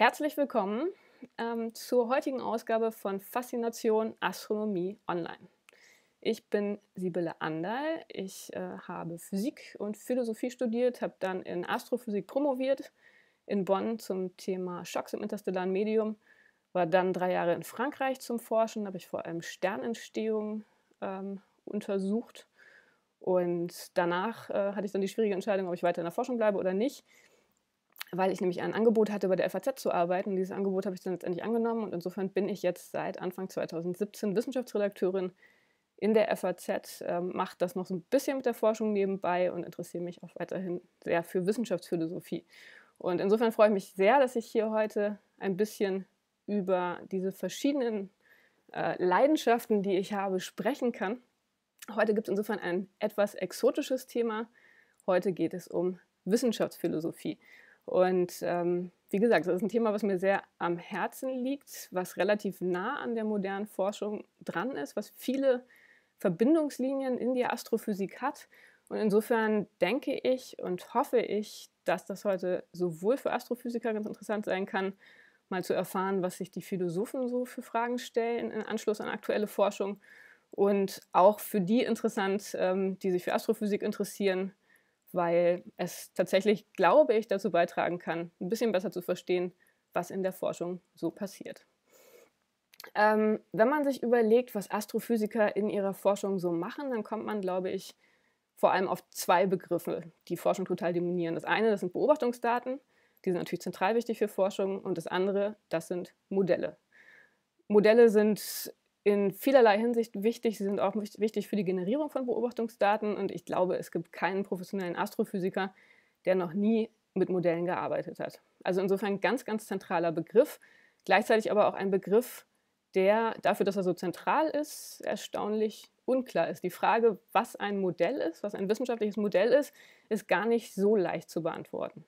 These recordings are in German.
Herzlich willkommen ähm, zur heutigen Ausgabe von Faszination Astronomie Online. Ich bin Sibylle Anderl. Ich äh, habe Physik und Philosophie studiert, habe dann in Astrophysik promoviert in Bonn zum Thema Schocks im interstellaren Medium, war dann drei Jahre in Frankreich zum Forschen, habe ich vor allem Sternentstehung ähm, untersucht und danach äh, hatte ich dann die schwierige Entscheidung, ob ich weiter in der Forschung bleibe oder nicht weil ich nämlich ein Angebot hatte, bei der FAZ zu arbeiten. Dieses Angebot habe ich dann letztendlich angenommen und insofern bin ich jetzt seit Anfang 2017 Wissenschaftsredakteurin in der FAZ, äh, mache das noch so ein bisschen mit der Forschung nebenbei und interessiere mich auch weiterhin sehr für Wissenschaftsphilosophie. Und insofern freue ich mich sehr, dass ich hier heute ein bisschen über diese verschiedenen äh, Leidenschaften, die ich habe, sprechen kann. Heute gibt es insofern ein etwas exotisches Thema. Heute geht es um Wissenschaftsphilosophie. Und ähm, wie gesagt, das ist ein Thema, was mir sehr am Herzen liegt, was relativ nah an der modernen Forschung dran ist, was viele Verbindungslinien in die Astrophysik hat. Und insofern denke ich und hoffe ich, dass das heute sowohl für Astrophysiker ganz interessant sein kann, mal zu erfahren, was sich die Philosophen so für Fragen stellen in Anschluss an aktuelle Forschung und auch für die interessant, ähm, die sich für Astrophysik interessieren, weil es tatsächlich, glaube ich, dazu beitragen kann, ein bisschen besser zu verstehen, was in der Forschung so passiert. Ähm, wenn man sich überlegt, was Astrophysiker in ihrer Forschung so machen, dann kommt man, glaube ich, vor allem auf zwei Begriffe, die Forschung total dominieren. Das eine, das sind Beobachtungsdaten, die sind natürlich zentral wichtig für Forschung, und das andere, das sind Modelle. Modelle sind in vielerlei Hinsicht wichtig. Sie sind auch wichtig für die Generierung von Beobachtungsdaten. Und ich glaube, es gibt keinen professionellen Astrophysiker, der noch nie mit Modellen gearbeitet hat. Also insofern ganz, ganz zentraler Begriff. Gleichzeitig aber auch ein Begriff, der dafür, dass er so zentral ist, erstaunlich unklar ist. Die Frage, was ein Modell ist, was ein wissenschaftliches Modell ist, ist gar nicht so leicht zu beantworten.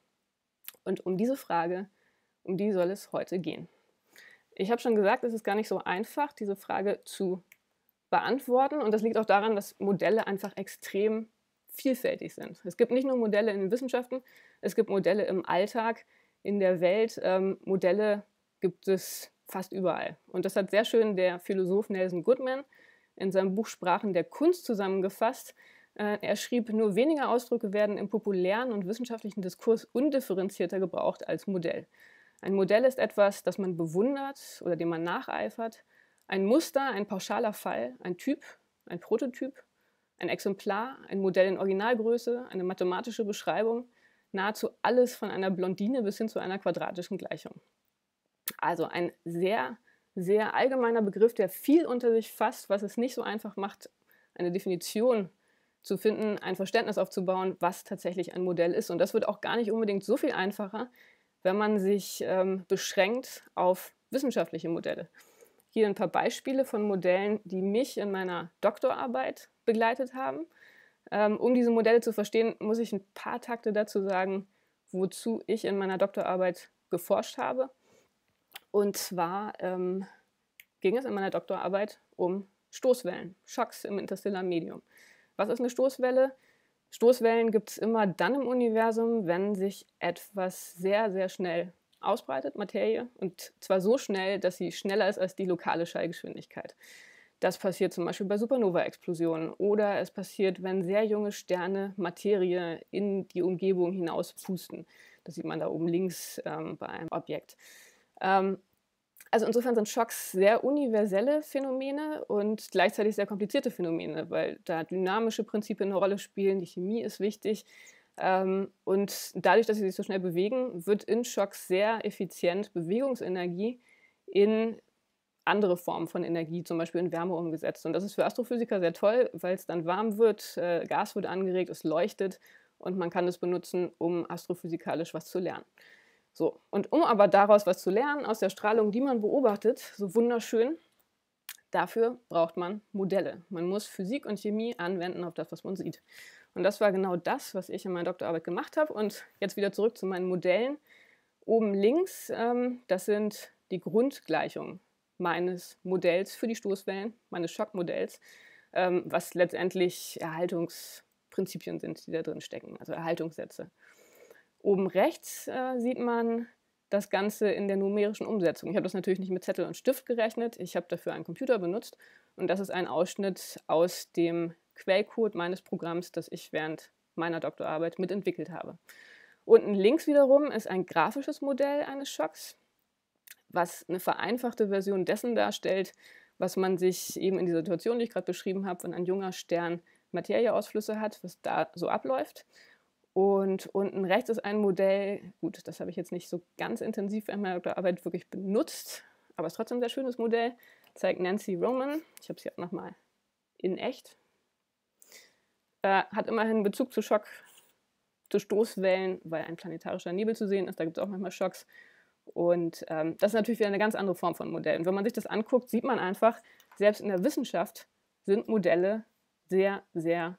Und um diese Frage, um die soll es heute gehen. Ich habe schon gesagt, es ist gar nicht so einfach, diese Frage zu beantworten. Und das liegt auch daran, dass Modelle einfach extrem vielfältig sind. Es gibt nicht nur Modelle in den Wissenschaften, es gibt Modelle im Alltag, in der Welt. Ähm, Modelle gibt es fast überall. Und das hat sehr schön der Philosoph Nelson Goodman in seinem Buch Sprachen der Kunst zusammengefasst. Äh, er schrieb, nur weniger Ausdrücke werden im populären und wissenschaftlichen Diskurs undifferenzierter gebraucht als Modell. Ein Modell ist etwas, das man bewundert oder dem man nacheifert. Ein Muster, ein pauschaler Fall, ein Typ, ein Prototyp, ein Exemplar, ein Modell in Originalgröße, eine mathematische Beschreibung, nahezu alles von einer Blondine bis hin zu einer quadratischen Gleichung. Also ein sehr, sehr allgemeiner Begriff, der viel unter sich fasst, was es nicht so einfach macht, eine Definition zu finden, ein Verständnis aufzubauen, was tatsächlich ein Modell ist. Und das wird auch gar nicht unbedingt so viel einfacher, wenn man sich ähm, beschränkt auf wissenschaftliche Modelle. Hier ein paar Beispiele von Modellen, die mich in meiner Doktorarbeit begleitet haben. Ähm, um diese Modelle zu verstehen, muss ich ein paar Takte dazu sagen, wozu ich in meiner Doktorarbeit geforscht habe. Und zwar ähm, ging es in meiner Doktorarbeit um Stoßwellen, Schocks im interstellaren Medium. Was ist eine Stoßwelle? Stoßwellen gibt es immer dann im Universum, wenn sich etwas sehr, sehr schnell ausbreitet, Materie, und zwar so schnell, dass sie schneller ist als die lokale Schallgeschwindigkeit. Das passiert zum Beispiel bei Supernova-Explosionen oder es passiert, wenn sehr junge Sterne Materie in die Umgebung hinauspusten. Das sieht man da oben links ähm, bei einem Objekt. Ähm, also insofern sind Schocks sehr universelle Phänomene und gleichzeitig sehr komplizierte Phänomene, weil da dynamische Prinzipien eine Rolle spielen, die Chemie ist wichtig. Ähm, und dadurch, dass sie sich so schnell bewegen, wird in Schocks sehr effizient Bewegungsenergie in andere Formen von Energie, zum Beispiel in Wärme umgesetzt. Und das ist für Astrophysiker sehr toll, weil es dann warm wird, äh, Gas wird angeregt, es leuchtet und man kann es benutzen, um astrophysikalisch was zu lernen. So, und um aber daraus was zu lernen, aus der Strahlung, die man beobachtet, so wunderschön, dafür braucht man Modelle. Man muss Physik und Chemie anwenden auf das, was man sieht. Und das war genau das, was ich in meiner Doktorarbeit gemacht habe. Und jetzt wieder zurück zu meinen Modellen. Oben links, ähm, das sind die Grundgleichungen meines Modells für die Stoßwellen, meines Schockmodells, ähm, was letztendlich Erhaltungsprinzipien sind, die da drin stecken, also Erhaltungssätze. Oben rechts äh, sieht man das Ganze in der numerischen Umsetzung. Ich habe das natürlich nicht mit Zettel und Stift gerechnet, ich habe dafür einen Computer benutzt und das ist ein Ausschnitt aus dem Quellcode meines Programms, das ich während meiner Doktorarbeit mitentwickelt habe. Unten links wiederum ist ein grafisches Modell eines Schocks, was eine vereinfachte Version dessen darstellt, was man sich eben in dieser Situation, die ich gerade beschrieben habe, wenn ein junger Stern Materieausflüsse hat, was da so abläuft. Und unten rechts ist ein Modell, gut, das habe ich jetzt nicht so ganz intensiv in meiner Doktorarbeit wirklich benutzt, aber es ist trotzdem ein sehr schönes Modell, zeigt Nancy Roman. Ich habe es hier nochmal in echt. Äh, hat immerhin Bezug zu Schock, zu Stoßwellen, weil ein planetarischer Nebel zu sehen ist. Da gibt es auch manchmal Schocks. Und ähm, das ist natürlich wieder eine ganz andere Form von Modell. Und wenn man sich das anguckt, sieht man einfach, selbst in der Wissenschaft sind Modelle sehr, sehr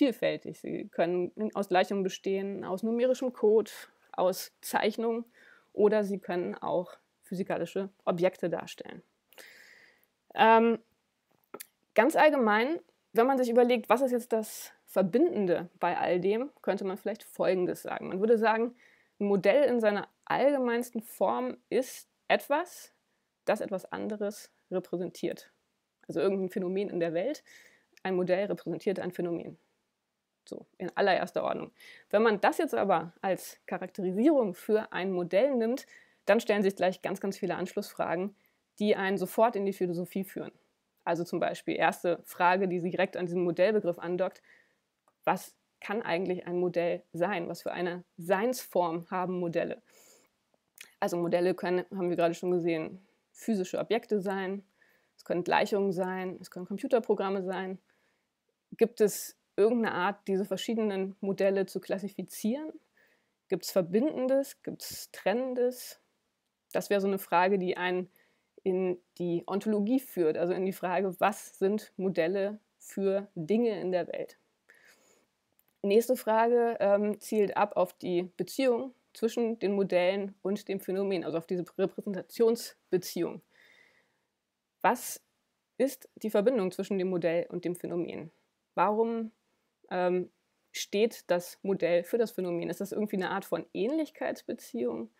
vielfältig. Sie können aus Gleichungen bestehen, aus numerischem Code, aus Zeichnungen oder sie können auch physikalische Objekte darstellen. Ähm, ganz allgemein, wenn man sich überlegt, was ist jetzt das Verbindende bei all dem, könnte man vielleicht Folgendes sagen. Man würde sagen, ein Modell in seiner allgemeinsten Form ist etwas, das etwas anderes repräsentiert. Also irgendein Phänomen in der Welt. Ein Modell repräsentiert ein Phänomen. So, in allererster Ordnung. Wenn man das jetzt aber als Charakterisierung für ein Modell nimmt, dann stellen sich gleich ganz, ganz viele Anschlussfragen, die einen sofort in die Philosophie führen. Also zum Beispiel erste Frage, die sich direkt an diesem Modellbegriff andockt, was kann eigentlich ein Modell sein? Was für eine Seinsform haben Modelle? Also Modelle können, haben wir gerade schon gesehen, physische Objekte sein, es können Gleichungen sein, es können Computerprogramme sein. Gibt es irgendeine Art, diese verschiedenen Modelle zu klassifizieren? Gibt es Verbindendes? Gibt es Trennendes? Das wäre so eine Frage, die einen in die Ontologie führt, also in die Frage, was sind Modelle für Dinge in der Welt? Nächste Frage ähm, zielt ab auf die Beziehung zwischen den Modellen und dem Phänomen, also auf diese Repräsentationsbeziehung. Was ist die Verbindung zwischen dem Modell und dem Phänomen? Warum ähm, steht das Modell für das Phänomen? Ist das irgendwie eine Art von Ähnlichkeitsbeziehung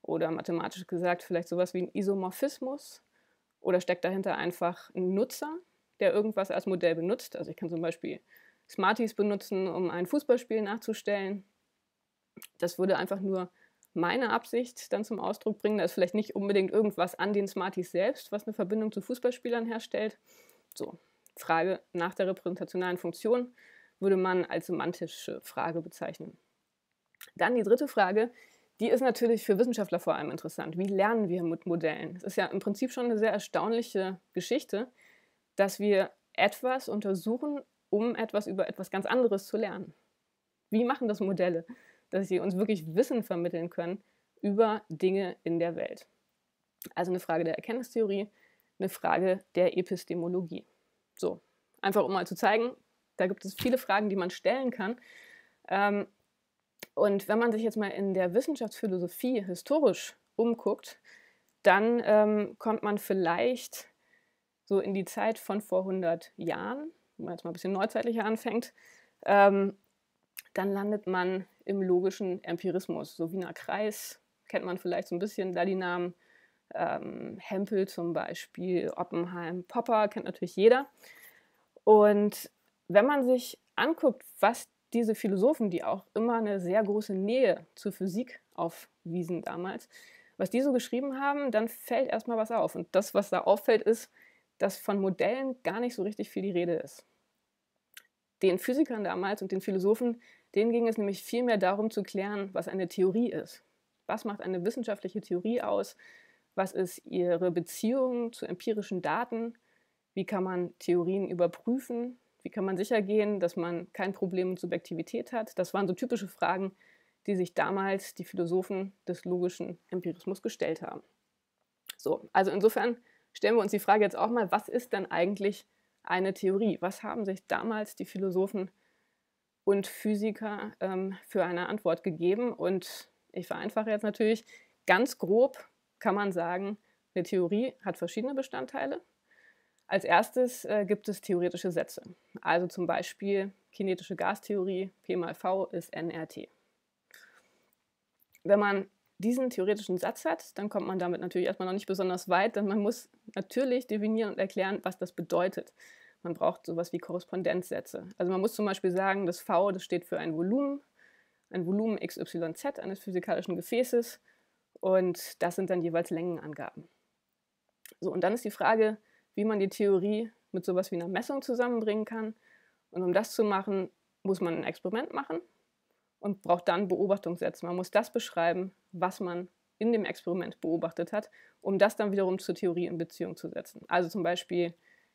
oder mathematisch gesagt vielleicht sowas wie ein Isomorphismus? Oder steckt dahinter einfach ein Nutzer, der irgendwas als Modell benutzt? Also ich kann zum Beispiel Smarties benutzen, um ein Fußballspiel nachzustellen. Das würde einfach nur meine Absicht dann zum Ausdruck bringen. Da ist vielleicht nicht unbedingt irgendwas an den Smarties selbst, was eine Verbindung zu Fußballspielern herstellt. So, Frage nach der repräsentationalen Funktion würde man als semantische Frage bezeichnen. Dann die dritte Frage, die ist natürlich für Wissenschaftler vor allem interessant. Wie lernen wir mit Modellen? Es ist ja im Prinzip schon eine sehr erstaunliche Geschichte, dass wir etwas untersuchen, um etwas über etwas ganz anderes zu lernen. Wie machen das Modelle, dass sie uns wirklich Wissen vermitteln können über Dinge in der Welt? Also eine Frage der Erkenntnistheorie, eine Frage der Epistemologie. So, einfach um mal zu zeigen, da gibt es viele Fragen, die man stellen kann. Ähm, und wenn man sich jetzt mal in der Wissenschaftsphilosophie historisch umguckt, dann ähm, kommt man vielleicht so in die Zeit von vor 100 Jahren, wenn man jetzt mal ein bisschen neuzeitlicher anfängt, ähm, dann landet man im logischen Empirismus. So Wiener Kreis kennt man vielleicht so ein bisschen, da die Namen ähm, Hempel zum Beispiel, Oppenheim, Popper kennt natürlich jeder. Und wenn man sich anguckt, was diese Philosophen, die auch immer eine sehr große Nähe zur Physik aufwiesen damals, was die so geschrieben haben, dann fällt erstmal was auf. Und das, was da auffällt, ist, dass von Modellen gar nicht so richtig viel die Rede ist. Den Physikern damals und den Philosophen, denen ging es nämlich vielmehr darum zu klären, was eine Theorie ist. Was macht eine wissenschaftliche Theorie aus? Was ist ihre Beziehung zu empirischen Daten? Wie kann man Theorien überprüfen? Wie kann man sicher gehen, dass man kein Problem mit Subjektivität hat? Das waren so typische Fragen, die sich damals die Philosophen des logischen Empirismus gestellt haben. So, also insofern stellen wir uns die Frage jetzt auch mal, was ist denn eigentlich eine Theorie? Was haben sich damals die Philosophen und Physiker ähm, für eine Antwort gegeben? Und ich vereinfache jetzt natürlich, ganz grob kann man sagen, eine Theorie hat verschiedene Bestandteile. Als erstes äh, gibt es theoretische Sätze, also zum Beispiel kinetische Gastheorie, P mal V ist nRT. Wenn man diesen theoretischen Satz hat, dann kommt man damit natürlich erstmal noch nicht besonders weit, denn man muss natürlich definieren und erklären, was das bedeutet. Man braucht sowas wie Korrespondenzsätze. Also man muss zum Beispiel sagen, das V, das steht für ein Volumen, ein Volumen XYZ eines physikalischen Gefäßes und das sind dann jeweils Längenangaben. So, und dann ist die Frage, wie man die Theorie mit sowas wie einer Messung zusammenbringen kann. Und um das zu machen, muss man ein Experiment machen und braucht dann Beobachtungssätze. Man muss das beschreiben, was man in dem Experiment beobachtet hat, um das dann wiederum zur Theorie in Beziehung zu setzen. Also zum Beispiel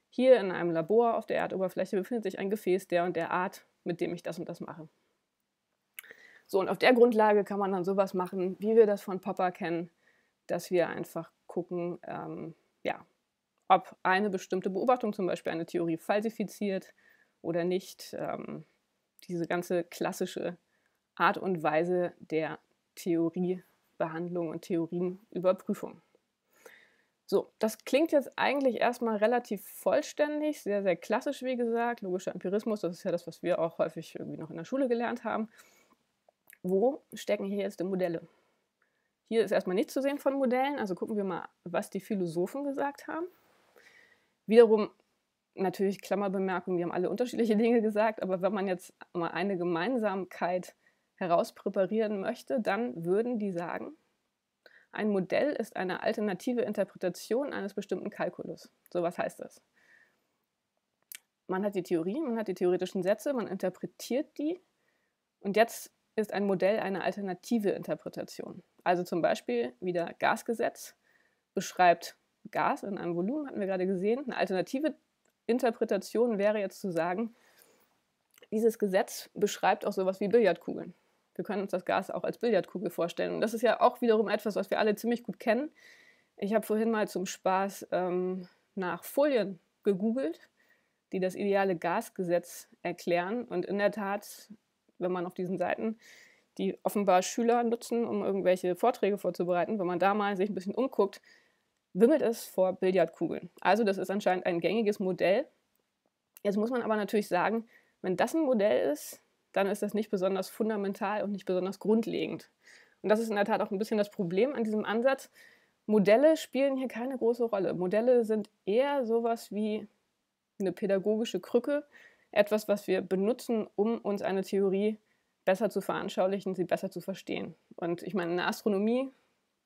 hier in einem Labor auf der Erdoberfläche befindet sich ein Gefäß der und der Art, mit dem ich das und das mache. So, und auf der Grundlage kann man dann sowas machen, wie wir das von Papa kennen, dass wir einfach gucken, ähm, ja, ob eine bestimmte Beobachtung, zum Beispiel eine Theorie, falsifiziert oder nicht. Ähm, diese ganze klassische Art und Weise der Theoriebehandlung und Theorienüberprüfung. So, das klingt jetzt eigentlich erstmal relativ vollständig, sehr, sehr klassisch, wie gesagt. Logischer Empirismus, das ist ja das, was wir auch häufig irgendwie noch in der Schule gelernt haben. Wo stecken hier jetzt die Modelle? Hier ist erstmal nichts zu sehen von Modellen, also gucken wir mal, was die Philosophen gesagt haben. Wiederum, natürlich Klammerbemerkung, wir haben alle unterschiedliche Dinge gesagt, aber wenn man jetzt mal eine Gemeinsamkeit herauspräparieren möchte, dann würden die sagen, ein Modell ist eine alternative Interpretation eines bestimmten Kalkulus. So was heißt das? Man hat die Theorie, man hat die theoretischen Sätze, man interpretiert die und jetzt ist ein Modell eine alternative Interpretation. Also zum Beispiel wieder Gasgesetz beschreibt Gas in einem Volumen, hatten wir gerade gesehen. Eine alternative Interpretation wäre jetzt zu sagen, dieses Gesetz beschreibt auch sowas wie Billardkugeln. Wir können uns das Gas auch als Billardkugel vorstellen. Und das ist ja auch wiederum etwas, was wir alle ziemlich gut kennen. Ich habe vorhin mal zum Spaß ähm, nach Folien gegoogelt, die das ideale Gasgesetz erklären. Und in der Tat, wenn man auf diesen Seiten, die offenbar Schüler nutzen, um irgendwelche Vorträge vorzubereiten, wenn man da mal sich ein bisschen umguckt, wimmelt es vor Billardkugeln. Also das ist anscheinend ein gängiges Modell. Jetzt muss man aber natürlich sagen, wenn das ein Modell ist, dann ist das nicht besonders fundamental und nicht besonders grundlegend. Und das ist in der Tat auch ein bisschen das Problem an diesem Ansatz. Modelle spielen hier keine große Rolle. Modelle sind eher sowas wie eine pädagogische Krücke, etwas, was wir benutzen, um uns eine Theorie besser zu veranschaulichen, sie besser zu verstehen. Und ich meine, in der Astronomie,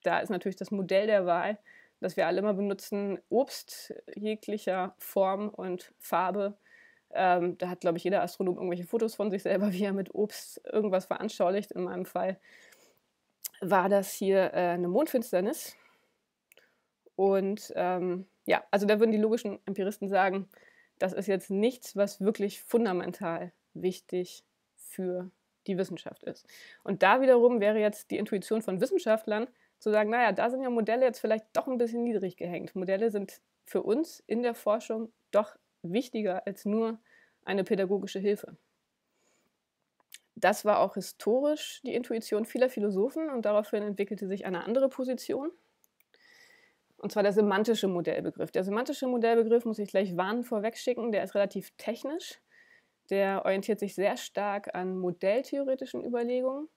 da ist natürlich das Modell der Wahl das wir alle immer benutzen, Obst jeglicher Form und Farbe. Ähm, da hat, glaube ich, jeder Astronom irgendwelche Fotos von sich selber, wie er mit Obst irgendwas veranschaulicht. In meinem Fall war das hier äh, eine Mondfinsternis. Und ähm, ja, also da würden die logischen Empiristen sagen, das ist jetzt nichts, was wirklich fundamental wichtig für die Wissenschaft ist. Und da wiederum wäre jetzt die Intuition von Wissenschaftlern, zu sagen, naja, da sind ja Modelle jetzt vielleicht doch ein bisschen niedrig gehängt. Modelle sind für uns in der Forschung doch wichtiger als nur eine pädagogische Hilfe. Das war auch historisch die Intuition vieler Philosophen und daraufhin entwickelte sich eine andere Position, und zwar der semantische Modellbegriff. Der semantische Modellbegriff muss ich gleich warnen vorwegschicken, der ist relativ technisch. Der orientiert sich sehr stark an modelltheoretischen Überlegungen.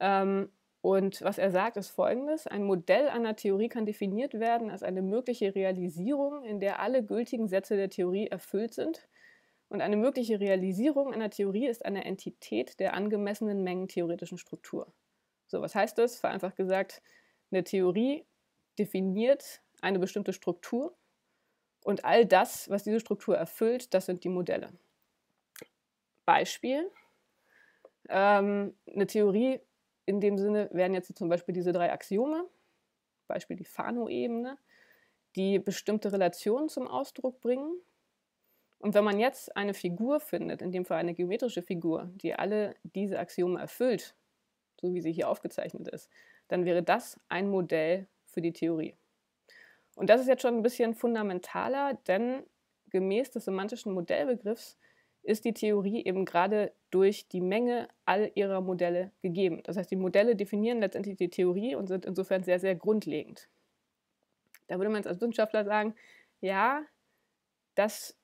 Ähm, und was er sagt, ist folgendes: Ein Modell einer Theorie kann definiert werden als eine mögliche Realisierung, in der alle gültigen Sätze der Theorie erfüllt sind. Und eine mögliche Realisierung einer Theorie ist eine Entität der angemessenen mengentheoretischen Struktur. So, was heißt das? Vereinfacht gesagt, eine Theorie definiert eine bestimmte Struktur und all das, was diese Struktur erfüllt, das sind die Modelle. Beispiel. Ähm, eine Theorie in dem Sinne wären jetzt zum Beispiel diese drei Axiome, Beispiel die Fano-Ebene, die bestimmte Relationen zum Ausdruck bringen. Und wenn man jetzt eine Figur findet, in dem Fall eine geometrische Figur, die alle diese Axiome erfüllt, so wie sie hier aufgezeichnet ist, dann wäre das ein Modell für die Theorie. Und das ist jetzt schon ein bisschen fundamentaler, denn gemäß des semantischen Modellbegriffs ist die Theorie eben gerade durch die Menge all ihrer Modelle gegeben. Das heißt, die Modelle definieren letztendlich die Theorie und sind insofern sehr, sehr grundlegend. Da würde man jetzt als Wissenschaftler sagen, ja, das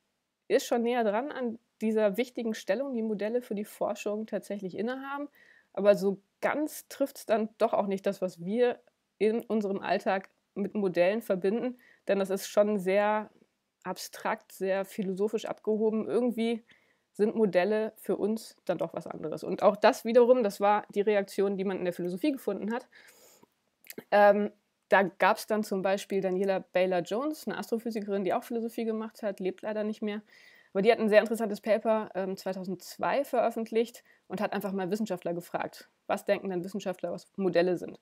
ist schon näher dran an dieser wichtigen Stellung, die Modelle für die Forschung tatsächlich innehaben. Aber so ganz trifft es dann doch auch nicht das, was wir in unserem Alltag mit Modellen verbinden, denn das ist schon sehr abstrakt, sehr philosophisch abgehoben. Irgendwie sind Modelle für uns dann doch was anderes. Und auch das wiederum, das war die Reaktion, die man in der Philosophie gefunden hat. Ähm, da gab es dann zum Beispiel Daniela Baylor-Jones, eine Astrophysikerin, die auch Philosophie gemacht hat, lebt leider nicht mehr. Aber die hat ein sehr interessantes Paper ähm, 2002 veröffentlicht und hat einfach mal Wissenschaftler gefragt, was denken denn Wissenschaftler, was Modelle sind.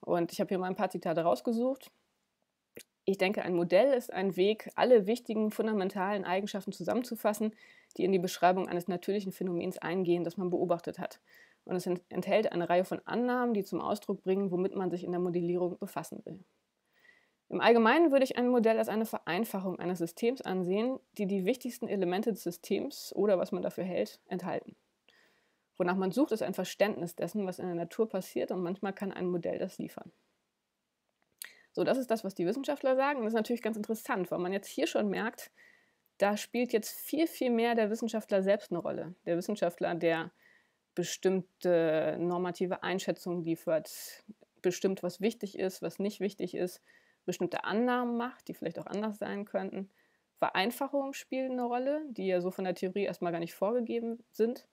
Und ich habe hier mal ein paar Zitate rausgesucht. Ich denke, ein Modell ist ein Weg, alle wichtigen fundamentalen Eigenschaften zusammenzufassen, die in die Beschreibung eines natürlichen Phänomens eingehen, das man beobachtet hat. Und es enthält eine Reihe von Annahmen, die zum Ausdruck bringen, womit man sich in der Modellierung befassen will. Im Allgemeinen würde ich ein Modell als eine Vereinfachung eines Systems ansehen, die die wichtigsten Elemente des Systems oder was man dafür hält, enthalten. Wonach man sucht, ist ein Verständnis dessen, was in der Natur passiert und manchmal kann ein Modell das liefern. So, das ist das, was die Wissenschaftler sagen. Das ist natürlich ganz interessant, weil man jetzt hier schon merkt, da spielt jetzt viel, viel mehr der Wissenschaftler selbst eine Rolle. Der Wissenschaftler, der bestimmte normative Einschätzungen liefert, bestimmt, was wichtig ist, was nicht wichtig ist, bestimmte Annahmen macht, die vielleicht auch anders sein könnten. Vereinfachungen spielen eine Rolle, die ja so von der Theorie erstmal gar nicht vorgegeben sind.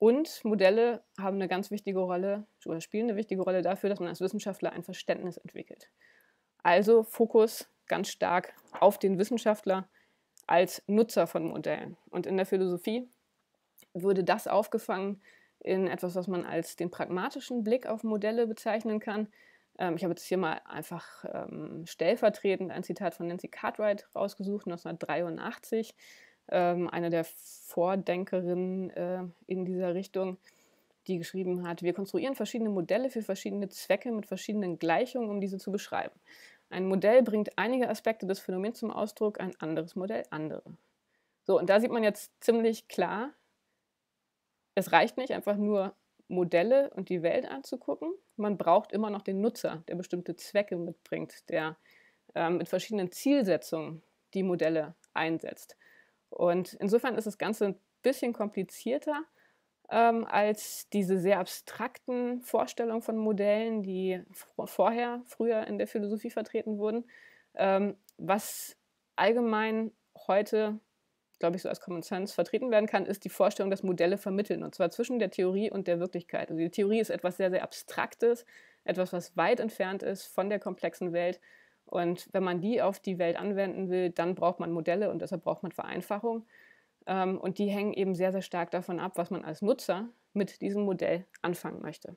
Und Modelle haben eine ganz wichtige Rolle oder spielen eine wichtige Rolle dafür, dass man als Wissenschaftler ein Verständnis entwickelt. Also Fokus ganz stark auf den Wissenschaftler als Nutzer von Modellen. Und in der Philosophie würde das aufgefangen in etwas, was man als den pragmatischen Blick auf Modelle bezeichnen kann. Ähm, ich habe jetzt hier mal einfach ähm, stellvertretend ein Zitat von Nancy Cartwright rausgesucht, 1983, ähm, eine der Vordenkerinnen äh, in dieser Richtung, die geschrieben hat, wir konstruieren verschiedene Modelle für verschiedene Zwecke mit verschiedenen Gleichungen, um diese zu beschreiben. Ein Modell bringt einige Aspekte des Phänomens zum Ausdruck, ein anderes Modell andere. So, und da sieht man jetzt ziemlich klar, es reicht nicht einfach nur Modelle und die Welt anzugucken. Man braucht immer noch den Nutzer, der bestimmte Zwecke mitbringt, der ähm, mit verschiedenen Zielsetzungen die Modelle einsetzt. Und insofern ist das Ganze ein bisschen komplizierter, ähm, als diese sehr abstrakten Vorstellungen von Modellen, die vorher, früher in der Philosophie vertreten wurden, ähm, was allgemein heute, glaube ich, so als Common Sense vertreten werden kann, ist die Vorstellung, dass Modelle vermitteln, und zwar zwischen der Theorie und der Wirklichkeit. Also die Theorie ist etwas sehr, sehr Abstraktes, etwas, was weit entfernt ist von der komplexen Welt. Und wenn man die auf die Welt anwenden will, dann braucht man Modelle und deshalb braucht man Vereinfachung. Ähm, und die hängen eben sehr, sehr stark davon ab, was man als Nutzer mit diesem Modell anfangen möchte.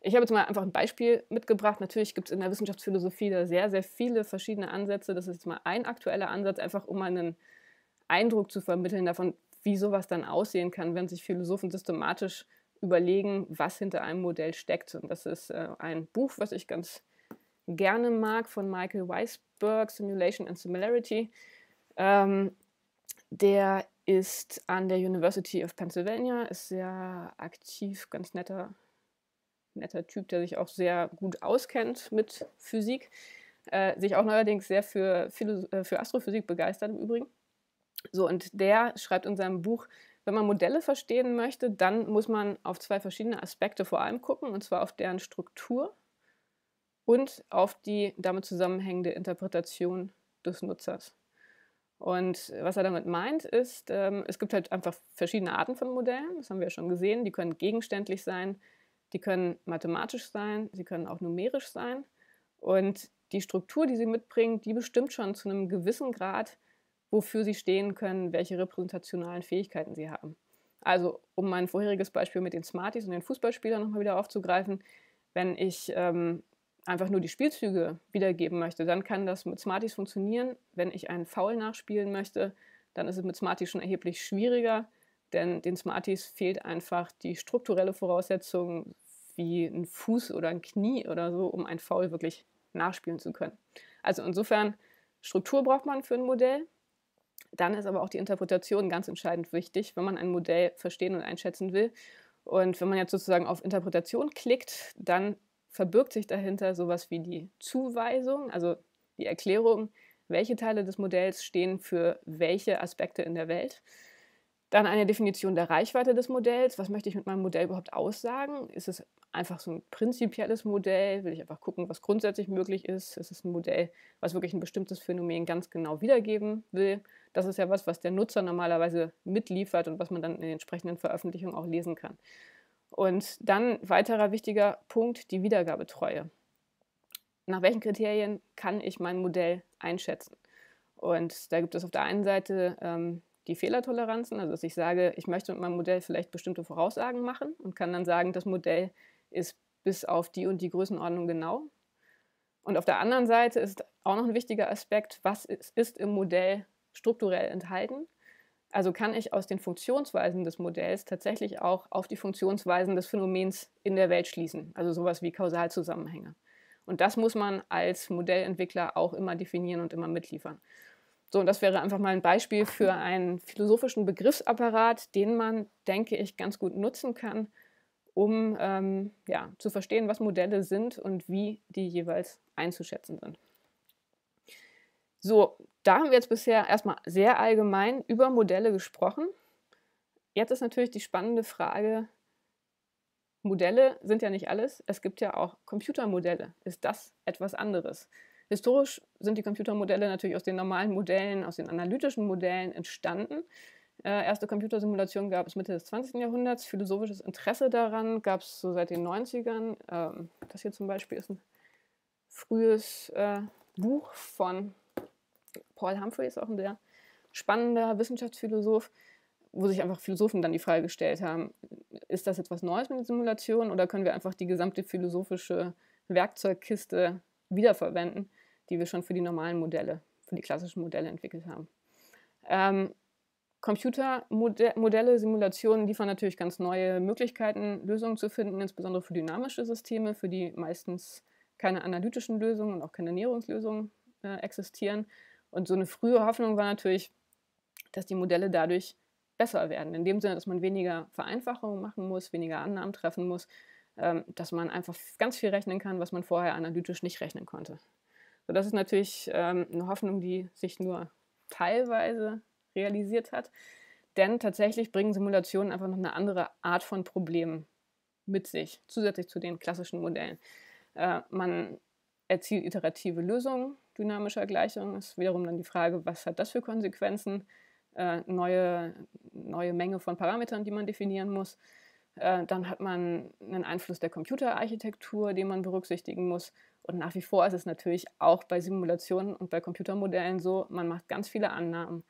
Ich habe jetzt mal einfach ein Beispiel mitgebracht. Natürlich gibt es in der Wissenschaftsphilosophie da sehr, sehr viele verschiedene Ansätze. Das ist jetzt mal ein aktueller Ansatz, einfach um mal einen Eindruck zu vermitteln davon, wie sowas dann aussehen kann, wenn sich Philosophen systematisch überlegen, was hinter einem Modell steckt. Und das ist äh, ein Buch, was ich ganz gerne mag, von Michael Weisberg, Simulation and Similarity. Ähm, der ist an der University of Pennsylvania, ist sehr aktiv, ganz netter, netter Typ, der sich auch sehr gut auskennt mit Physik, äh, sich auch neuerdings sehr für, äh, für Astrophysik begeistert im Übrigen. So, und der schreibt in seinem Buch, wenn man Modelle verstehen möchte, dann muss man auf zwei verschiedene Aspekte vor allem gucken, und zwar auf deren Struktur und auf die damit zusammenhängende Interpretation des Nutzers. Und äh, was er damit meint, ist, ähm, es gibt halt einfach verschiedene Arten von Modellen, das haben wir ja schon gesehen, die können gegenständlich sein, die können mathematisch sein, sie können auch numerisch sein. Und die Struktur, die sie mitbringen, die bestimmt schon zu einem gewissen Grad, wofür sie stehen können, welche repräsentationalen Fähigkeiten sie haben. Also um mein vorheriges Beispiel mit den Smarties und den Fußballspielern nochmal wieder aufzugreifen, wenn ich ähm, einfach nur die Spielzüge wiedergeben möchte, dann kann das mit Smarties funktionieren. Wenn ich einen Foul nachspielen möchte, dann ist es mit Smarties schon erheblich schwieriger, denn den Smarties fehlt einfach die strukturelle Voraussetzung wie ein Fuß oder ein Knie oder so, um einen Foul wirklich nachspielen zu können. Also insofern, Struktur braucht man für ein Modell. Dann ist aber auch die Interpretation ganz entscheidend wichtig, wenn man ein Modell verstehen und einschätzen will. Und wenn man jetzt sozusagen auf Interpretation klickt, dann verbirgt sich dahinter sowas wie die Zuweisung, also die Erklärung, welche Teile des Modells stehen für welche Aspekte in der Welt. Dann eine Definition der Reichweite des Modells. Was möchte ich mit meinem Modell überhaupt aussagen? Ist es einfach so ein prinzipielles Modell? Will ich einfach gucken, was grundsätzlich möglich ist? Ist es ein Modell, was wirklich ein bestimmtes Phänomen ganz genau wiedergeben will? Das ist ja was, was der Nutzer normalerweise mitliefert und was man dann in den entsprechenden Veröffentlichungen auch lesen kann. Und dann weiterer wichtiger Punkt, die Wiedergabetreue. Nach welchen Kriterien kann ich mein Modell einschätzen? Und da gibt es auf der einen Seite ähm, die Fehlertoleranzen, also dass ich sage, ich möchte mit meinem Modell vielleicht bestimmte Voraussagen machen und kann dann sagen, das Modell ist bis auf die und die Größenordnung genau. Und auf der anderen Seite ist auch noch ein wichtiger Aspekt, was ist, ist im Modell strukturell enthalten? Also kann ich aus den Funktionsweisen des Modells tatsächlich auch auf die Funktionsweisen des Phänomens in der Welt schließen, also sowas wie Kausalzusammenhänge. Und das muss man als Modellentwickler auch immer definieren und immer mitliefern. So, und das wäre einfach mal ein Beispiel für einen philosophischen Begriffsapparat, den man, denke ich, ganz gut nutzen kann, um ähm, ja, zu verstehen, was Modelle sind und wie die jeweils einzuschätzen sind. So, da haben wir jetzt bisher erstmal sehr allgemein über Modelle gesprochen. Jetzt ist natürlich die spannende Frage, Modelle sind ja nicht alles, es gibt ja auch Computermodelle. Ist das etwas anderes? Historisch sind die Computermodelle natürlich aus den normalen Modellen, aus den analytischen Modellen entstanden. Äh, erste Computersimulationen gab es Mitte des 20. Jahrhunderts. Philosophisches Interesse daran gab es so seit den 90ern. Ähm, das hier zum Beispiel ist ein frühes äh, Buch von Paul Humphrey ist auch ein sehr spannender Wissenschaftsphilosoph, wo sich einfach Philosophen dann die Frage gestellt haben, ist das jetzt was Neues mit den Simulationen oder können wir einfach die gesamte philosophische Werkzeugkiste wiederverwenden, die wir schon für die normalen Modelle, für die klassischen Modelle entwickelt haben. Ähm, Computermodelle, Simulationen liefern natürlich ganz neue Möglichkeiten, Lösungen zu finden, insbesondere für dynamische Systeme, für die meistens keine analytischen Lösungen und auch keine Ernährungslösungen äh, existieren. Und so eine frühe Hoffnung war natürlich, dass die Modelle dadurch besser werden. In dem Sinne, dass man weniger Vereinfachungen machen muss, weniger Annahmen treffen muss, ähm, dass man einfach ganz viel rechnen kann, was man vorher analytisch nicht rechnen konnte. So, das ist natürlich ähm, eine Hoffnung, die sich nur teilweise realisiert hat. Denn tatsächlich bringen Simulationen einfach noch eine andere Art von Problemen mit sich, zusätzlich zu den klassischen Modellen. Äh, man erzielt iterative Lösungen, dynamischer Gleichung ist wiederum dann die Frage, was hat das für Konsequenzen? Äh, neue, neue Menge von Parametern, die man definieren muss. Äh, dann hat man einen Einfluss der Computerarchitektur, den man berücksichtigen muss. Und nach wie vor ist es natürlich auch bei Simulationen und bei Computermodellen so, man macht ganz viele Annahmen.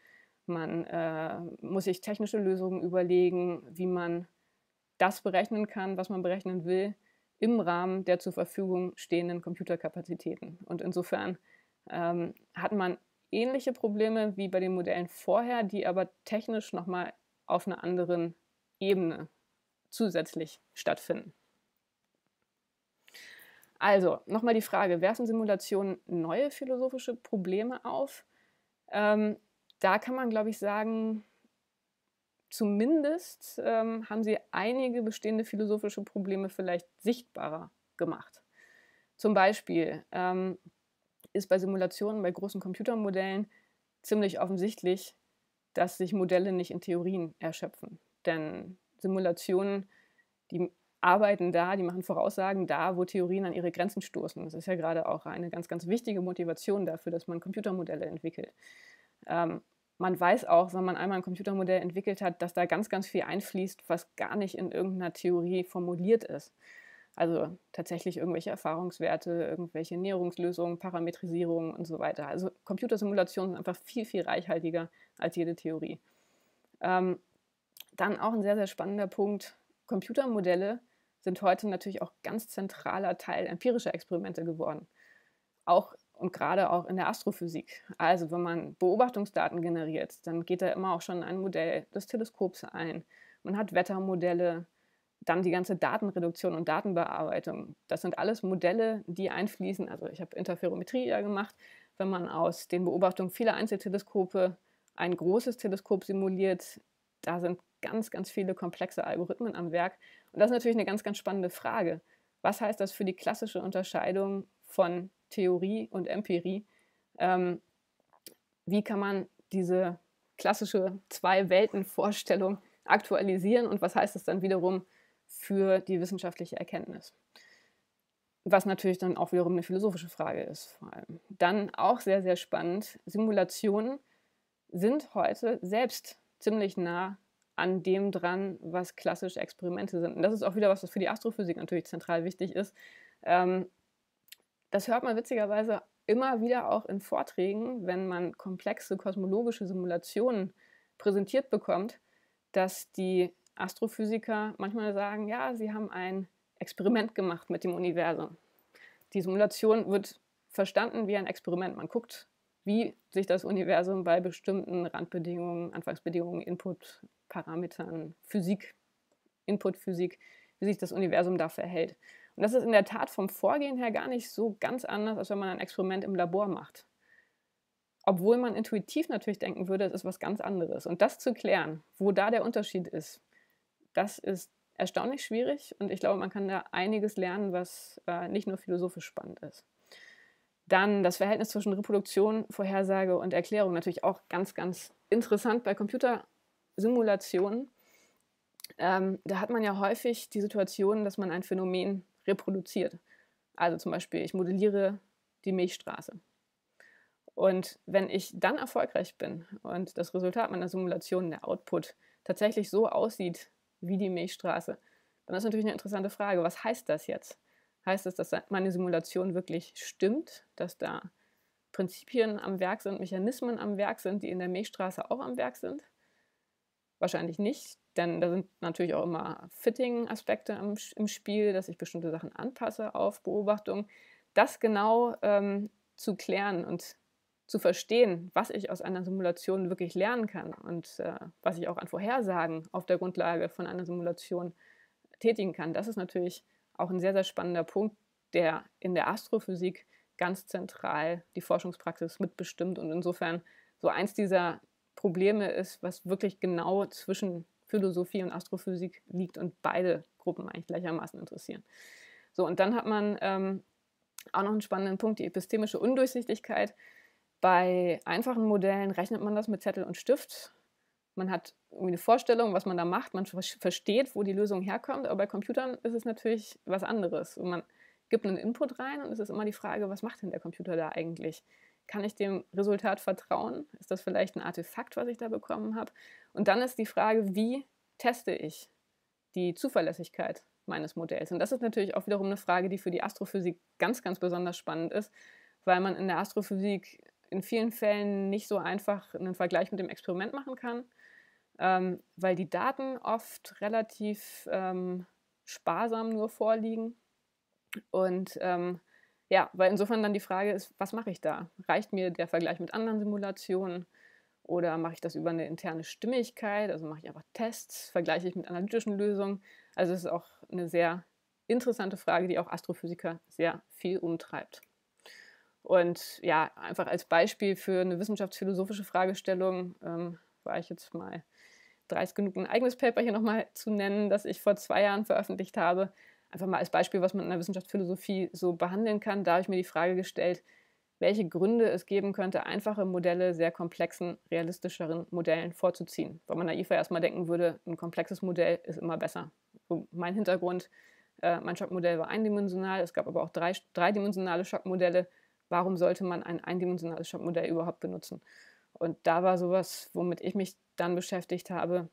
Man äh, muss sich technische Lösungen überlegen, wie man das berechnen kann, was man berechnen will, im Rahmen der zur Verfügung stehenden Computerkapazitäten. Und insofern ähm, hat man ähnliche Probleme wie bei den Modellen vorher, die aber technisch nochmal auf einer anderen Ebene zusätzlich stattfinden. Also, nochmal die Frage, werfen Simulationen neue philosophische Probleme auf? Ähm, da kann man, glaube ich, sagen, zumindest ähm, haben sie einige bestehende philosophische Probleme vielleicht sichtbarer gemacht. Zum Beispiel ähm, ist bei Simulationen, bei großen Computermodellen ziemlich offensichtlich, dass sich Modelle nicht in Theorien erschöpfen. Denn Simulationen, die arbeiten da, die machen Voraussagen da, wo Theorien an ihre Grenzen stoßen. Das ist ja gerade auch eine ganz, ganz wichtige Motivation dafür, dass man Computermodelle entwickelt. Ähm, man weiß auch, wenn man einmal ein Computermodell entwickelt hat, dass da ganz, ganz viel einfließt, was gar nicht in irgendeiner Theorie formuliert ist. Also tatsächlich irgendwelche Erfahrungswerte, irgendwelche Näherungslösungen, Parametrisierungen und so weiter. Also Computersimulationen sind einfach viel, viel reichhaltiger als jede Theorie. Ähm, dann auch ein sehr, sehr spannender Punkt. Computermodelle sind heute natürlich auch ganz zentraler Teil empirischer Experimente geworden. Auch und gerade auch in der Astrophysik. Also wenn man Beobachtungsdaten generiert, dann geht da immer auch schon ein Modell des Teleskops ein. Man hat Wettermodelle, dann die ganze Datenreduktion und Datenbearbeitung. Das sind alles Modelle, die einfließen. Also ich habe Interferometrie ja gemacht. Wenn man aus den Beobachtungen vieler Einzelteleskope ein großes Teleskop simuliert, da sind ganz, ganz viele komplexe Algorithmen am Werk. Und das ist natürlich eine ganz, ganz spannende Frage. Was heißt das für die klassische Unterscheidung von Theorie und Empirie? Ähm, wie kann man diese klassische Zwei-Welten-Vorstellung aktualisieren und was heißt das dann wiederum für die wissenschaftliche Erkenntnis. Was natürlich dann auch wiederum eine philosophische Frage ist, vor allem. Dann auch sehr, sehr spannend, Simulationen sind heute selbst ziemlich nah an dem dran, was klassische Experimente sind. Und das ist auch wieder was, was für die Astrophysik natürlich zentral wichtig ist. Ähm, das hört man witzigerweise immer wieder auch in Vorträgen, wenn man komplexe kosmologische Simulationen präsentiert bekommt, dass die Astrophysiker manchmal sagen, ja, sie haben ein Experiment gemacht mit dem Universum. Die Simulation wird verstanden wie ein Experiment. Man guckt, wie sich das Universum bei bestimmten Randbedingungen, Anfangsbedingungen, Inputparametern, Physik, Inputphysik, wie sich das Universum da verhält. Und das ist in der Tat vom Vorgehen her gar nicht so ganz anders, als wenn man ein Experiment im Labor macht. Obwohl man intuitiv natürlich denken würde, es ist was ganz anderes. Und das zu klären, wo da der Unterschied ist, das ist erstaunlich schwierig und ich glaube, man kann da einiges lernen, was äh, nicht nur philosophisch spannend ist. Dann das Verhältnis zwischen Reproduktion, Vorhersage und Erklärung natürlich auch ganz, ganz interessant bei Computersimulationen. Ähm, da hat man ja häufig die Situation, dass man ein Phänomen reproduziert. Also zum Beispiel, ich modelliere die Milchstraße. Und wenn ich dann erfolgreich bin und das Resultat meiner Simulation, der Output, tatsächlich so aussieht, wie die Milchstraße. Dann ist natürlich eine interessante Frage, was heißt das jetzt? Heißt das, dass meine Simulation wirklich stimmt, dass da Prinzipien am Werk sind, Mechanismen am Werk sind, die in der Milchstraße auch am Werk sind? Wahrscheinlich nicht, denn da sind natürlich auch immer Fitting-Aspekte im, im, Spiel, dass ich bestimmte Sachen anpasse auf Beobachtungen. Das genau ähm, zu klären und zu verstehen, was ich aus einer Simulation wirklich lernen kann und äh, was ich auch an Vorhersagen auf der Grundlage von einer Simulation tätigen kann, das ist natürlich auch ein sehr, sehr spannender Punkt, der in der Astrophysik ganz zentral die Forschungspraxis mitbestimmt und insofern so eins dieser Probleme ist, was wirklich genau zwischen Philosophie und Astrophysik liegt und beide Gruppen eigentlich gleichermaßen interessieren. So, und dann hat man ähm, auch noch einen spannenden Punkt, die epistemische Undurchsichtigkeit. Bei einfachen Modellen rechnet man das mit Zettel und Stift. Man hat irgendwie eine Vorstellung, was man da macht. Man versteht, wo die Lösung herkommt. Aber bei Computern ist es natürlich was anderes. Und man gibt einen Input rein und es ist immer die Frage, was macht denn der Computer da eigentlich? Kann ich dem Resultat vertrauen? Ist das vielleicht ein Artefakt, was ich da bekommen habe? Und dann ist die Frage, wie teste ich die Zuverlässigkeit meines Modells? Und das ist natürlich auch wiederum eine Frage, die für die Astrophysik ganz, ganz besonders spannend ist, weil man in der Astrophysik in vielen Fällen nicht so einfach einen Vergleich mit dem Experiment machen kann, ähm, weil die Daten oft relativ ähm, sparsam nur vorliegen. Und ähm, ja, weil insofern dann die Frage ist, was mache ich da? Reicht mir der Vergleich mit anderen Simulationen? Oder mache ich das über eine interne Stimmigkeit? Also mache ich einfach Tests, vergleiche ich mit analytischen Lösungen? Also es ist auch eine sehr interessante Frage, die auch Astrophysiker sehr viel umtreibt. Und ja, einfach als Beispiel für eine wissenschaftsphilosophische Fragestellung ähm, war ich jetzt mal dreist genug, ein eigenes Paper hier nochmal zu nennen, das ich vor zwei Jahren veröffentlicht habe. Einfach mal als Beispiel, was man in der Wissenschaftsphilosophie so behandeln kann. Da habe ich mir die Frage gestellt, welche Gründe es geben könnte, einfache Modelle sehr komplexen, realistischeren Modellen vorzuziehen. Weil man naiv erstmal denken würde, ein komplexes Modell ist immer besser. So mein Hintergrund, äh, mein Schockmodell war eindimensional, es gab aber auch drei, dreidimensionale Schockmodelle warum sollte man ein eindimensionales Shop-Modell überhaupt benutzen? Und da war sowas, womit ich mich dann beschäftigt habe,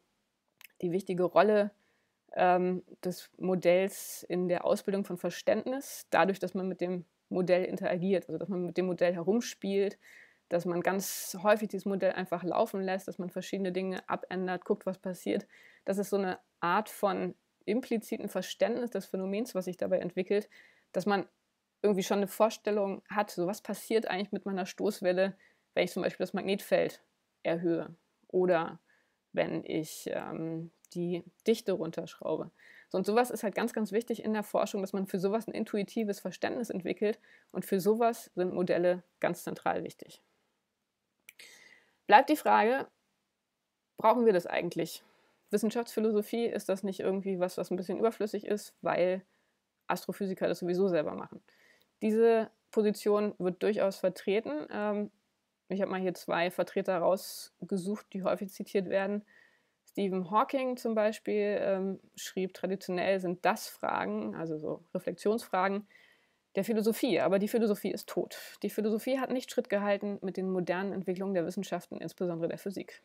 die wichtige Rolle ähm, des Modells in der Ausbildung von Verständnis, dadurch, dass man mit dem Modell interagiert, also dass man mit dem Modell herumspielt, dass man ganz häufig dieses Modell einfach laufen lässt, dass man verschiedene Dinge abändert, guckt, was passiert. Das ist so eine Art von impliziten Verständnis des Phänomens, was sich dabei entwickelt, dass man irgendwie schon eine Vorstellung hat, so was passiert eigentlich mit meiner Stoßwelle, wenn ich zum Beispiel das Magnetfeld erhöhe oder wenn ich ähm, die Dichte runterschraube. So, und sowas ist halt ganz, ganz wichtig in der Forschung, dass man für sowas ein intuitives Verständnis entwickelt und für sowas sind Modelle ganz zentral wichtig. Bleibt die Frage, brauchen wir das eigentlich? Wissenschaftsphilosophie ist das nicht irgendwie was, was ein bisschen überflüssig ist, weil Astrophysiker das sowieso selber machen. Diese Position wird durchaus vertreten. Ähm, ich habe mal hier zwei Vertreter rausgesucht, die häufig zitiert werden. Stephen Hawking zum Beispiel ähm, schrieb, traditionell sind das Fragen, also so Reflexionsfragen der Philosophie, aber die Philosophie ist tot. Die Philosophie hat nicht Schritt gehalten mit den modernen Entwicklungen der Wissenschaften, insbesondere der Physik.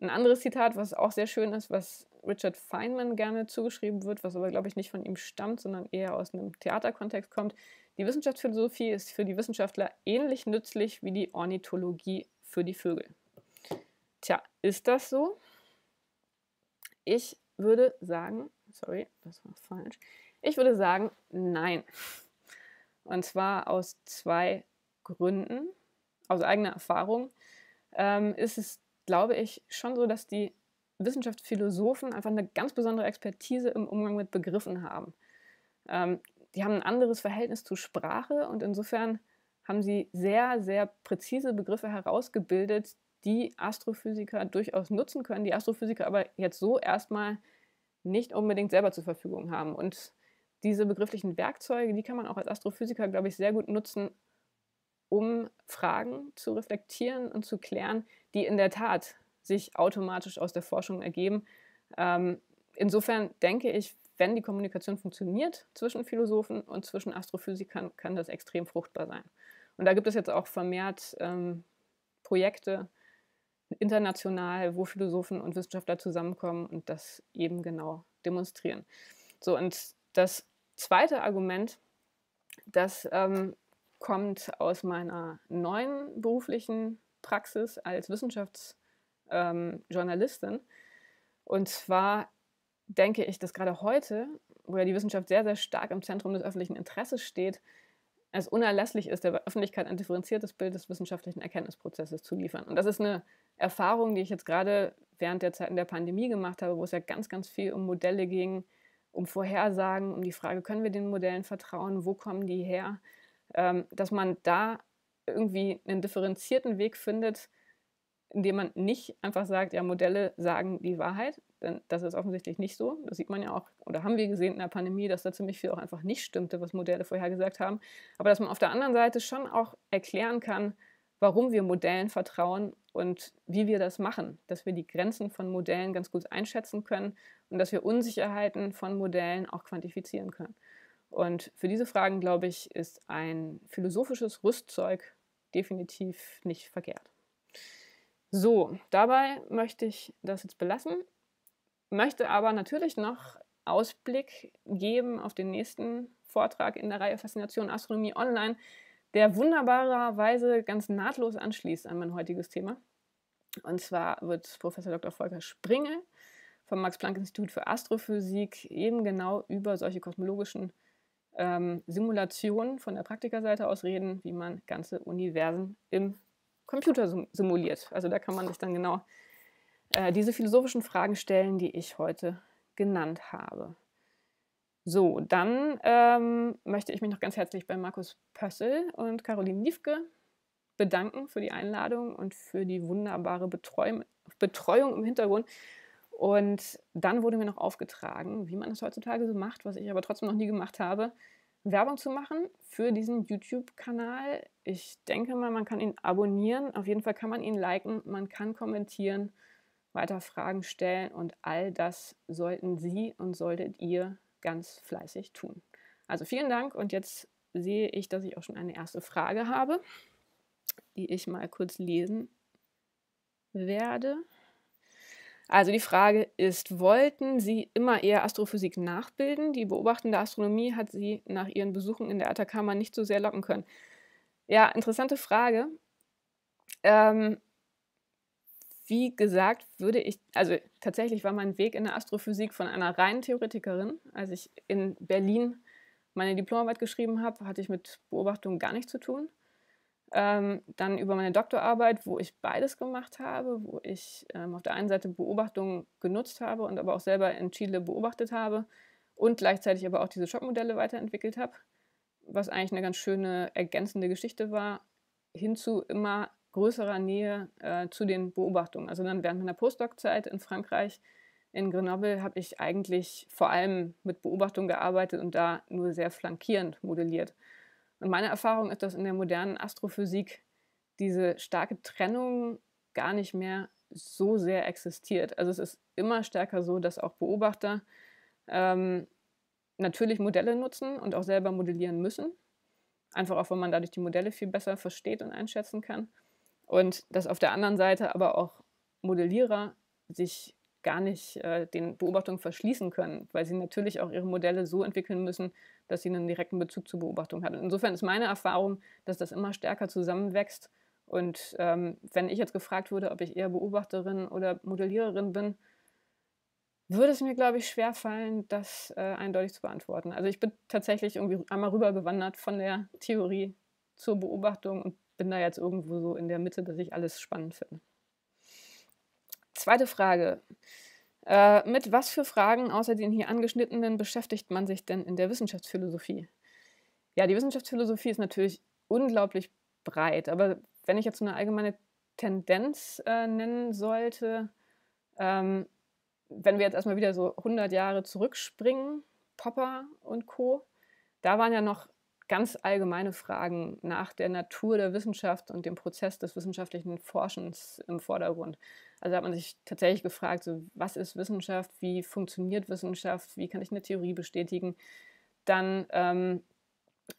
Ein anderes Zitat, was auch sehr schön ist, was Richard Feynman gerne zugeschrieben wird, was aber, glaube ich, nicht von ihm stammt, sondern eher aus einem Theaterkontext kommt. Die Wissenschaftsphilosophie ist für die Wissenschaftler ähnlich nützlich wie die Ornithologie für die Vögel. Tja, ist das so? Ich würde sagen, sorry, das war falsch. Ich würde sagen, nein. Und zwar aus zwei Gründen, aus eigener Erfahrung, ähm, ist es glaube ich, schon so, dass die Wissenschaftsphilosophen einfach eine ganz besondere Expertise im Umgang mit Begriffen haben. Ähm, die haben ein anderes Verhältnis zu Sprache und insofern haben sie sehr, sehr präzise Begriffe herausgebildet, die Astrophysiker durchaus nutzen können, die Astrophysiker aber jetzt so erstmal nicht unbedingt selber zur Verfügung haben. Und diese begrifflichen Werkzeuge, die kann man auch als Astrophysiker, glaube ich, sehr gut nutzen, um Fragen zu reflektieren und zu klären, die in der Tat sich automatisch aus der Forschung ergeben. Ähm, insofern denke ich, wenn die Kommunikation funktioniert zwischen Philosophen und zwischen Astrophysikern, kann das extrem fruchtbar sein. Und da gibt es jetzt auch vermehrt ähm, Projekte international, wo Philosophen und Wissenschaftler zusammenkommen und das eben genau demonstrieren. So, und das zweite Argument, das ähm, kommt aus meiner neuen beruflichen Praxis als Wissenschaftsjournalistin. Ähm, und zwar denke ich, dass gerade heute, wo ja die Wissenschaft sehr, sehr stark im Zentrum des öffentlichen Interesses steht, es unerlässlich ist, der Öffentlichkeit ein differenziertes Bild des wissenschaftlichen Erkenntnisprozesses zu liefern. Und das ist eine Erfahrung, die ich jetzt gerade während der Zeiten der Pandemie gemacht habe, wo es ja ganz, ganz viel um Modelle ging, um Vorhersagen, um die Frage, können wir den Modellen vertrauen, wo kommen die her? Ähm, dass man da irgendwie einen differenzierten Weg findet, indem man nicht einfach sagt, ja, Modelle sagen die Wahrheit, denn das ist offensichtlich nicht so. Das sieht man ja auch, oder haben wir gesehen in der Pandemie, dass da ziemlich viel auch einfach nicht stimmte, was Modelle vorhergesagt haben. Aber dass man auf der anderen Seite schon auch erklären kann, warum wir Modellen vertrauen und wie wir das machen, dass wir die Grenzen von Modellen ganz gut einschätzen können und dass wir Unsicherheiten von Modellen auch quantifizieren können. Und für diese Fragen, glaube ich, ist ein philosophisches Rüstzeug definitiv nicht verkehrt. So, dabei möchte ich das jetzt belassen, möchte aber natürlich noch Ausblick geben auf den nächsten Vortrag in der Reihe Faszination Astronomie Online, der wunderbarerweise ganz nahtlos anschließt an mein heutiges Thema. Und zwar wird Professor Dr. Volker Springe vom Max-Planck-Institut für Astrophysik eben genau über solche kosmologischen ähm, Simulationen von der Praktikerseite aus reden, wie man ganze Universen im Computer sim simuliert. Also da kann man sich dann genau äh, diese philosophischen Fragen stellen, die ich heute genannt habe. So, dann ähm, möchte ich mich noch ganz herzlich bei Markus Pössl und Caroline Liefke bedanken für die Einladung und für die wunderbare Betreu Betreuung im Hintergrund. Und dann wurde mir noch aufgetragen, wie man das heutzutage so macht, was ich aber trotzdem noch nie gemacht habe, Werbung zu machen für diesen YouTube-Kanal. Ich denke mal, man kann ihn abonnieren, auf jeden Fall kann man ihn liken, man kann kommentieren, weiter Fragen stellen und all das sollten Sie und solltet ihr ganz fleißig tun. Also vielen Dank und jetzt sehe ich, dass ich auch schon eine erste Frage habe, die ich mal kurz lesen werde. Also die Frage ist, wollten Sie immer eher Astrophysik nachbilden? Die beobachtende Astronomie hat Sie nach Ihren Besuchen in der Atacama nicht so sehr locken können. Ja, interessante Frage. Ähm, wie gesagt, würde ich, also tatsächlich war mein Weg in der Astrophysik von einer reinen Theoretikerin. Als ich in Berlin meine Diplomarbeit geschrieben habe, hatte ich mit Beobachtung gar nichts zu tun. Ähm, dann über meine Doktorarbeit, wo ich beides gemacht habe, wo ich ähm, auf der einen Seite Beobachtungen genutzt habe und aber auch selber in Chile beobachtet habe und gleichzeitig aber auch diese Schockmodelle weiterentwickelt habe, was eigentlich eine ganz schöne ergänzende Geschichte war, hin zu immer größerer Nähe äh, zu den Beobachtungen. Also dann während meiner Postdoc-Zeit in Frankreich, in Grenoble, habe ich eigentlich vor allem mit Beobachtungen gearbeitet und da nur sehr flankierend modelliert. Und meine Erfahrung ist, dass in der modernen Astrophysik diese starke Trennung gar nicht mehr so sehr existiert. Also es ist immer stärker so, dass auch Beobachter ähm, natürlich Modelle nutzen und auch selber modellieren müssen. Einfach auch, weil man dadurch die Modelle viel besser versteht und einschätzen kann. Und dass auf der anderen Seite aber auch Modellierer sich gar nicht äh, den Beobachtungen verschließen können, weil sie natürlich auch ihre Modelle so entwickeln müssen, dass sie einen direkten Bezug zur Beobachtung haben. insofern ist meine Erfahrung, dass das immer stärker zusammenwächst. Und ähm, wenn ich jetzt gefragt würde, ob ich eher Beobachterin oder Modelliererin bin, würde es mir, glaube ich, schwer fallen, das äh, eindeutig zu beantworten. Also ich bin tatsächlich irgendwie einmal rübergewandert von der Theorie zur Beobachtung und bin da jetzt irgendwo so in der Mitte, dass ich alles spannend finde. Zweite Frage. Äh, mit was für Fragen außer den hier angeschnittenen beschäftigt man sich denn in der Wissenschaftsphilosophie? Ja, die Wissenschaftsphilosophie ist natürlich unglaublich breit, aber wenn ich jetzt eine allgemeine Tendenz äh, nennen sollte, ähm, wenn wir jetzt erstmal wieder so 100 Jahre zurückspringen, Popper und Co., da waren ja noch ganz allgemeine Fragen nach der Natur der Wissenschaft und dem Prozess des wissenschaftlichen Forschens im Vordergrund. Also hat man sich tatsächlich gefragt, so, was ist Wissenschaft, wie funktioniert Wissenschaft, wie kann ich eine Theorie bestätigen. Dann ähm,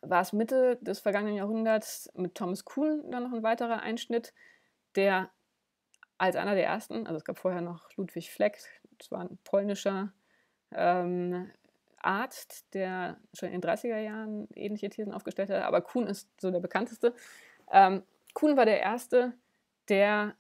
war es Mitte des vergangenen Jahrhunderts mit Thomas Kuhn dann noch ein weiterer Einschnitt, der als einer der ersten, also es gab vorher noch Ludwig Fleck, das war ein polnischer ähm, Arzt, der schon in den 30er Jahren ähnliche Thesen aufgestellt hat, aber Kuhn ist so der bekannteste. Ähm, Kuhn war der Erste, der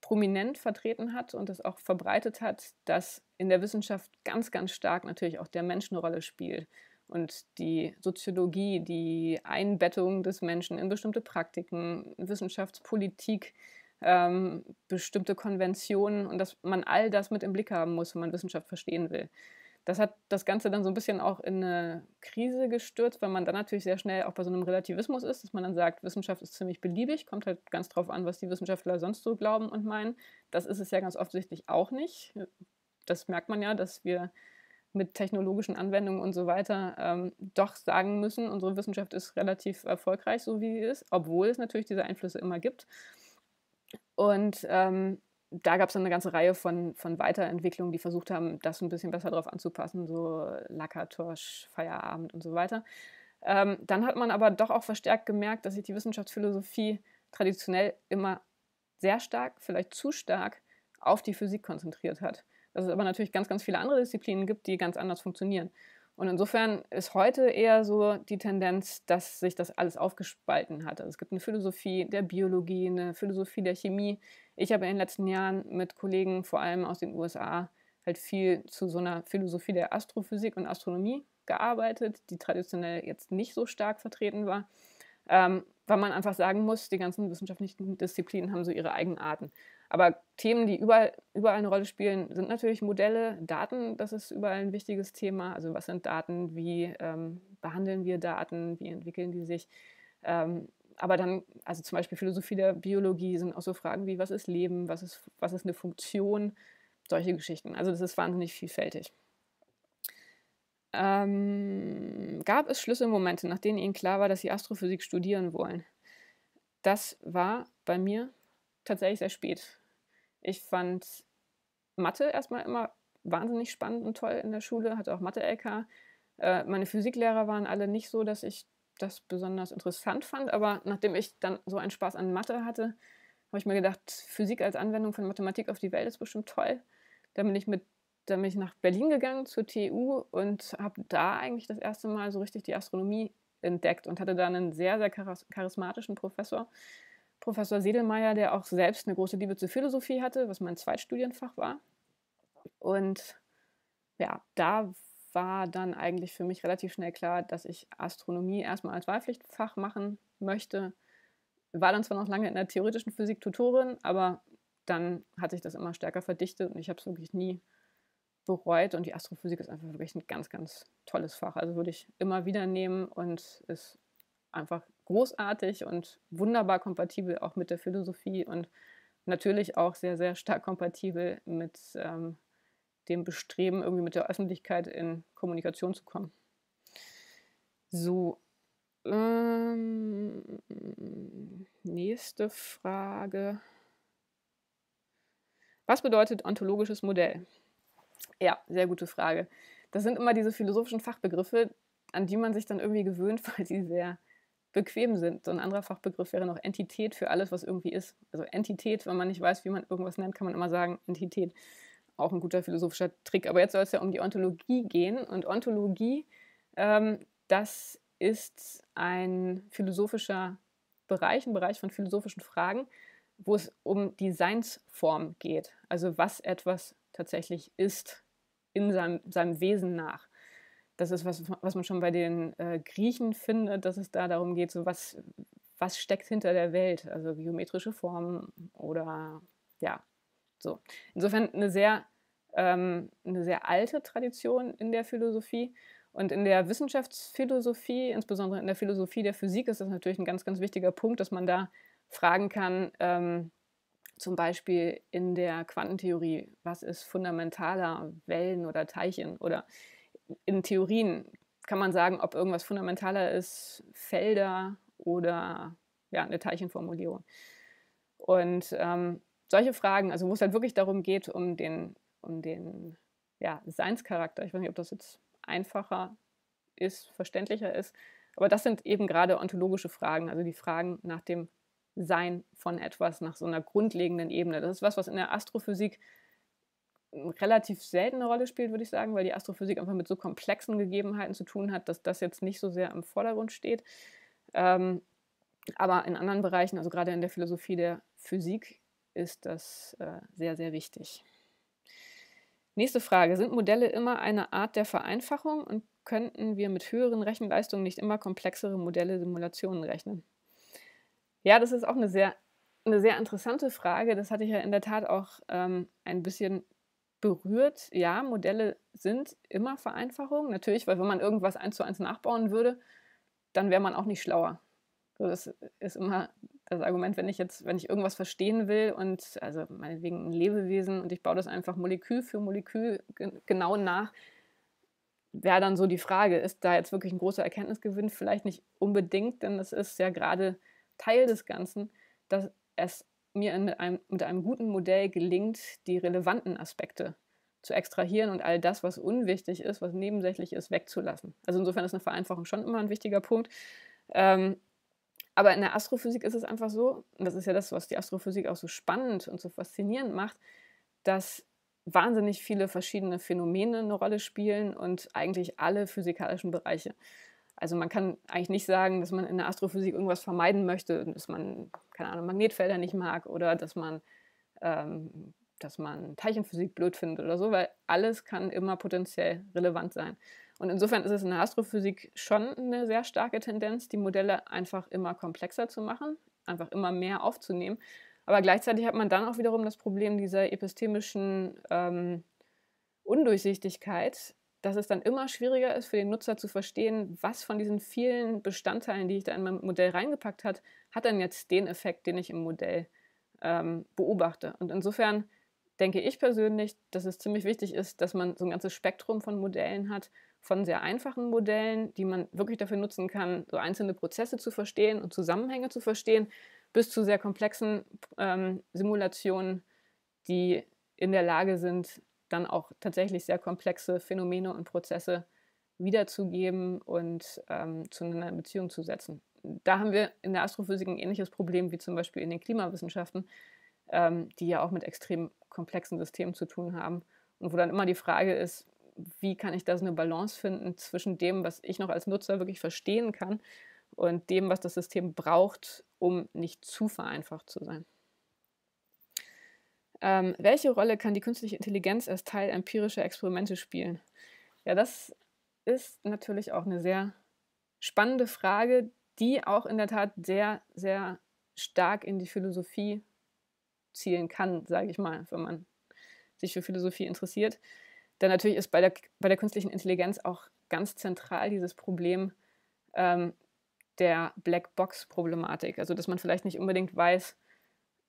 prominent vertreten hat und das auch verbreitet hat, dass in der Wissenschaft ganz, ganz stark natürlich auch der Mensch eine Rolle spielt und die Soziologie, die Einbettung des Menschen in bestimmte Praktiken, Wissenschaftspolitik, ähm, bestimmte Konventionen und dass man all das mit im Blick haben muss, wenn man Wissenschaft verstehen will das hat das Ganze dann so ein bisschen auch in eine Krise gestürzt, weil man dann natürlich sehr schnell auch bei so einem Relativismus ist, dass man dann sagt, Wissenschaft ist ziemlich beliebig, kommt halt ganz drauf an, was die Wissenschaftler sonst so glauben und meinen. Das ist es ja ganz offensichtlich auch nicht. Das merkt man ja, dass wir mit technologischen Anwendungen und so weiter ähm, doch sagen müssen, unsere Wissenschaft ist relativ erfolgreich, so wie sie ist, obwohl es natürlich diese Einflüsse immer gibt. Und ähm, da gab es dann eine ganze Reihe von, von Weiterentwicklungen, die versucht haben, das ein bisschen besser darauf anzupassen, so Lackertorsch, Feierabend und so weiter. Ähm, dann hat man aber doch auch verstärkt gemerkt, dass sich die Wissenschaftsphilosophie traditionell immer sehr stark, vielleicht zu stark, auf die Physik konzentriert hat. Dass es aber natürlich ganz, ganz viele andere Disziplinen gibt, die ganz anders funktionieren. Und insofern ist heute eher so die Tendenz, dass sich das alles aufgespalten hat. Also es gibt eine Philosophie der Biologie, eine Philosophie der Chemie. Ich habe in den letzten Jahren mit Kollegen, vor allem aus den USA, halt viel zu so einer Philosophie der Astrophysik und Astronomie gearbeitet, die traditionell jetzt nicht so stark vertreten war ähm, weil man einfach sagen muss, die ganzen wissenschaftlichen Disziplinen haben so ihre Eigenarten. Aber Themen, die überall, überall eine Rolle spielen, sind natürlich Modelle, Daten, das ist überall ein wichtiges Thema. Also was sind Daten, wie ähm, behandeln wir Daten, wie entwickeln die sich? Ähm, aber dann, also zum Beispiel Philosophie der Biologie sind auch so Fragen wie, was ist Leben, was ist, was ist eine Funktion, solche Geschichten. Also das ist wahnsinnig vielfältig ähm, gab es Schlüsselmomente, nach denen ihnen klar war, dass sie Astrophysik studieren wollen. Das war bei mir tatsächlich sehr spät. Ich fand Mathe erstmal immer wahnsinnig spannend und toll in der Schule, hatte auch Mathe-LK. Äh, meine Physiklehrer waren alle nicht so, dass ich das besonders interessant fand, aber nachdem ich dann so einen Spaß an Mathe hatte, habe ich mir gedacht, Physik als Anwendung von Mathematik auf die Welt ist bestimmt toll. Da bin ich mit dann bin ich nach Berlin gegangen zur TU und habe da eigentlich das erste Mal so richtig die Astronomie entdeckt und hatte da einen sehr, sehr charismatischen Professor, Professor Sedelmeier, der auch selbst eine große Liebe zur Philosophie hatte, was mein Zweitstudienfach war. Und ja, da war dann eigentlich für mich relativ schnell klar, dass ich Astronomie erstmal als Wahlpflichtfach machen möchte. War dann zwar noch lange in der theoretischen Physik Tutorin, aber dann hat sich das immer stärker verdichtet und ich habe es wirklich nie bereut. Und die Astrophysik ist einfach wirklich ein ganz, ganz tolles Fach. Also würde ich immer wieder nehmen und ist einfach großartig und wunderbar kompatibel auch mit der Philosophie und natürlich auch sehr, sehr stark kompatibel mit ähm, dem Bestreben, irgendwie mit der Öffentlichkeit in Kommunikation zu kommen. So, ähm, nächste Frage. Was bedeutet ontologisches Modell? Ja, sehr gute Frage. Das sind immer diese philosophischen Fachbegriffe, an die man sich dann irgendwie gewöhnt, weil sie sehr bequem sind. So ein anderer Fachbegriff wäre noch Entität für alles, was irgendwie ist. Also Entität, wenn man nicht weiß, wie man irgendwas nennt, kann man immer sagen Entität. Auch ein guter philosophischer Trick. Aber jetzt soll es ja um die Ontologie gehen. Und Ontologie, ähm, das ist ein philosophischer Bereich, ein Bereich von philosophischen Fragen, wo es um die Seinsform geht. Also was etwas tatsächlich ist, in seinem, seinem Wesen nach. Das ist was, was man schon bei den äh, Griechen findet, dass es da darum geht, so was, was steckt hinter der Welt, also geometrische Formen oder ja, so. Insofern eine sehr, ähm, eine sehr alte Tradition in der Philosophie. Und in der Wissenschaftsphilosophie, insbesondere in der Philosophie der Physik, ist das natürlich ein ganz, ganz wichtiger Punkt, dass man da fragen kann, ähm, zum Beispiel in der Quantentheorie, was ist fundamentaler Wellen oder Teilchen oder in Theorien kann man sagen, ob irgendwas fundamentaler ist, Felder oder ja, eine Teilchenformulierung. Und ähm, solche Fragen, also wo es halt wirklich darum geht, um den, um den ja, Seinscharakter, ich weiß nicht, ob das jetzt einfacher ist, verständlicher ist, aber das sind eben gerade ontologische Fragen, also die Fragen nach dem sein von etwas nach so einer grundlegenden Ebene. Das ist was, was in der Astrophysik hm, relativ selten eine Rolle spielt, würde ich sagen, weil die Astrophysik einfach mit so komplexen Gegebenheiten zu tun hat, dass das jetzt nicht so sehr im Vordergrund steht. Ähm, aber in anderen Bereichen, also gerade in der Philosophie der Physik, ist das äh, sehr, sehr wichtig. Nächste Frage. Sind Modelle immer eine Art der Vereinfachung und könnten wir mit höheren Rechenleistungen nicht immer komplexere Modelle, Simulationen rechnen? Ja, das ist auch eine sehr, eine sehr interessante Frage. Das hatte ich ja in der Tat auch ähm, ein bisschen berührt. Ja, Modelle sind immer Vereinfachung. Natürlich, weil wenn man irgendwas eins zu eins nachbauen würde, dann wäre man auch nicht schlauer. So, das ist immer das Argument, wenn ich jetzt, wenn ich irgendwas verstehen will und also meinetwegen ein Lebewesen und ich baue das einfach Molekül für Molekül genau nach, wäre dann so die Frage, ist da jetzt wirklich ein großer Erkenntnisgewinn? Vielleicht nicht unbedingt, denn das ist ja gerade Teil des Ganzen, dass es mir mit einem, mit einem guten Modell gelingt, die relevanten Aspekte zu extrahieren und all das, was unwichtig ist, was nebensächlich ist, wegzulassen. Also insofern ist eine Vereinfachung schon immer ein wichtiger Punkt. Ähm, aber in der Astrophysik ist es einfach so, und das ist ja das, was die Astrophysik auch so spannend und so faszinierend macht, dass wahnsinnig viele verschiedene Phänomene eine Rolle spielen und eigentlich alle physikalischen Bereiche. Also man kann eigentlich nicht sagen, dass man in der Astrophysik irgendwas vermeiden möchte, dass man, keine Ahnung, Magnetfelder nicht mag oder dass man, ähm, dass man Teilchenphysik blöd findet oder so, weil alles kann immer potenziell relevant sein. Und insofern ist es in der Astrophysik schon eine sehr starke Tendenz, die Modelle einfach immer komplexer zu machen, einfach immer mehr aufzunehmen. Aber gleichzeitig hat man dann auch wiederum das Problem dieser epistemischen ähm, Undurchsichtigkeit, dass es dann immer schwieriger ist für den Nutzer zu verstehen, was von diesen vielen Bestandteilen, die ich da in mein Modell reingepackt hat, hat dann jetzt den Effekt, den ich im Modell ähm, beobachte. Und insofern denke ich persönlich, dass es ziemlich wichtig ist, dass man so ein ganzes Spektrum von Modellen hat, von sehr einfachen Modellen, die man wirklich dafür nutzen kann, so einzelne Prozesse zu verstehen und Zusammenhänge zu verstehen, bis zu sehr komplexen ähm, Simulationen, die in der Lage sind, dann auch tatsächlich sehr komplexe Phänomene und Prozesse wiederzugeben und ähm, zueinander in Beziehung zu setzen. Da haben wir in der Astrophysik ein ähnliches Problem wie zum Beispiel in den Klimawissenschaften, ähm, die ja auch mit extrem komplexen Systemen zu tun haben und wo dann immer die Frage ist, wie kann ich da so eine Balance finden zwischen dem, was ich noch als Nutzer wirklich verstehen kann und dem, was das System braucht, um nicht zu vereinfacht zu sein. Ähm, welche Rolle kann die künstliche Intelligenz als Teil empirischer Experimente spielen? Ja, das ist natürlich auch eine sehr spannende Frage, die auch in der Tat sehr, sehr stark in die Philosophie zielen kann, sage ich mal, wenn man sich für Philosophie interessiert. Denn natürlich ist bei der, bei der künstlichen Intelligenz auch ganz zentral dieses Problem ähm, der Blackbox-Problematik. Also, dass man vielleicht nicht unbedingt weiß,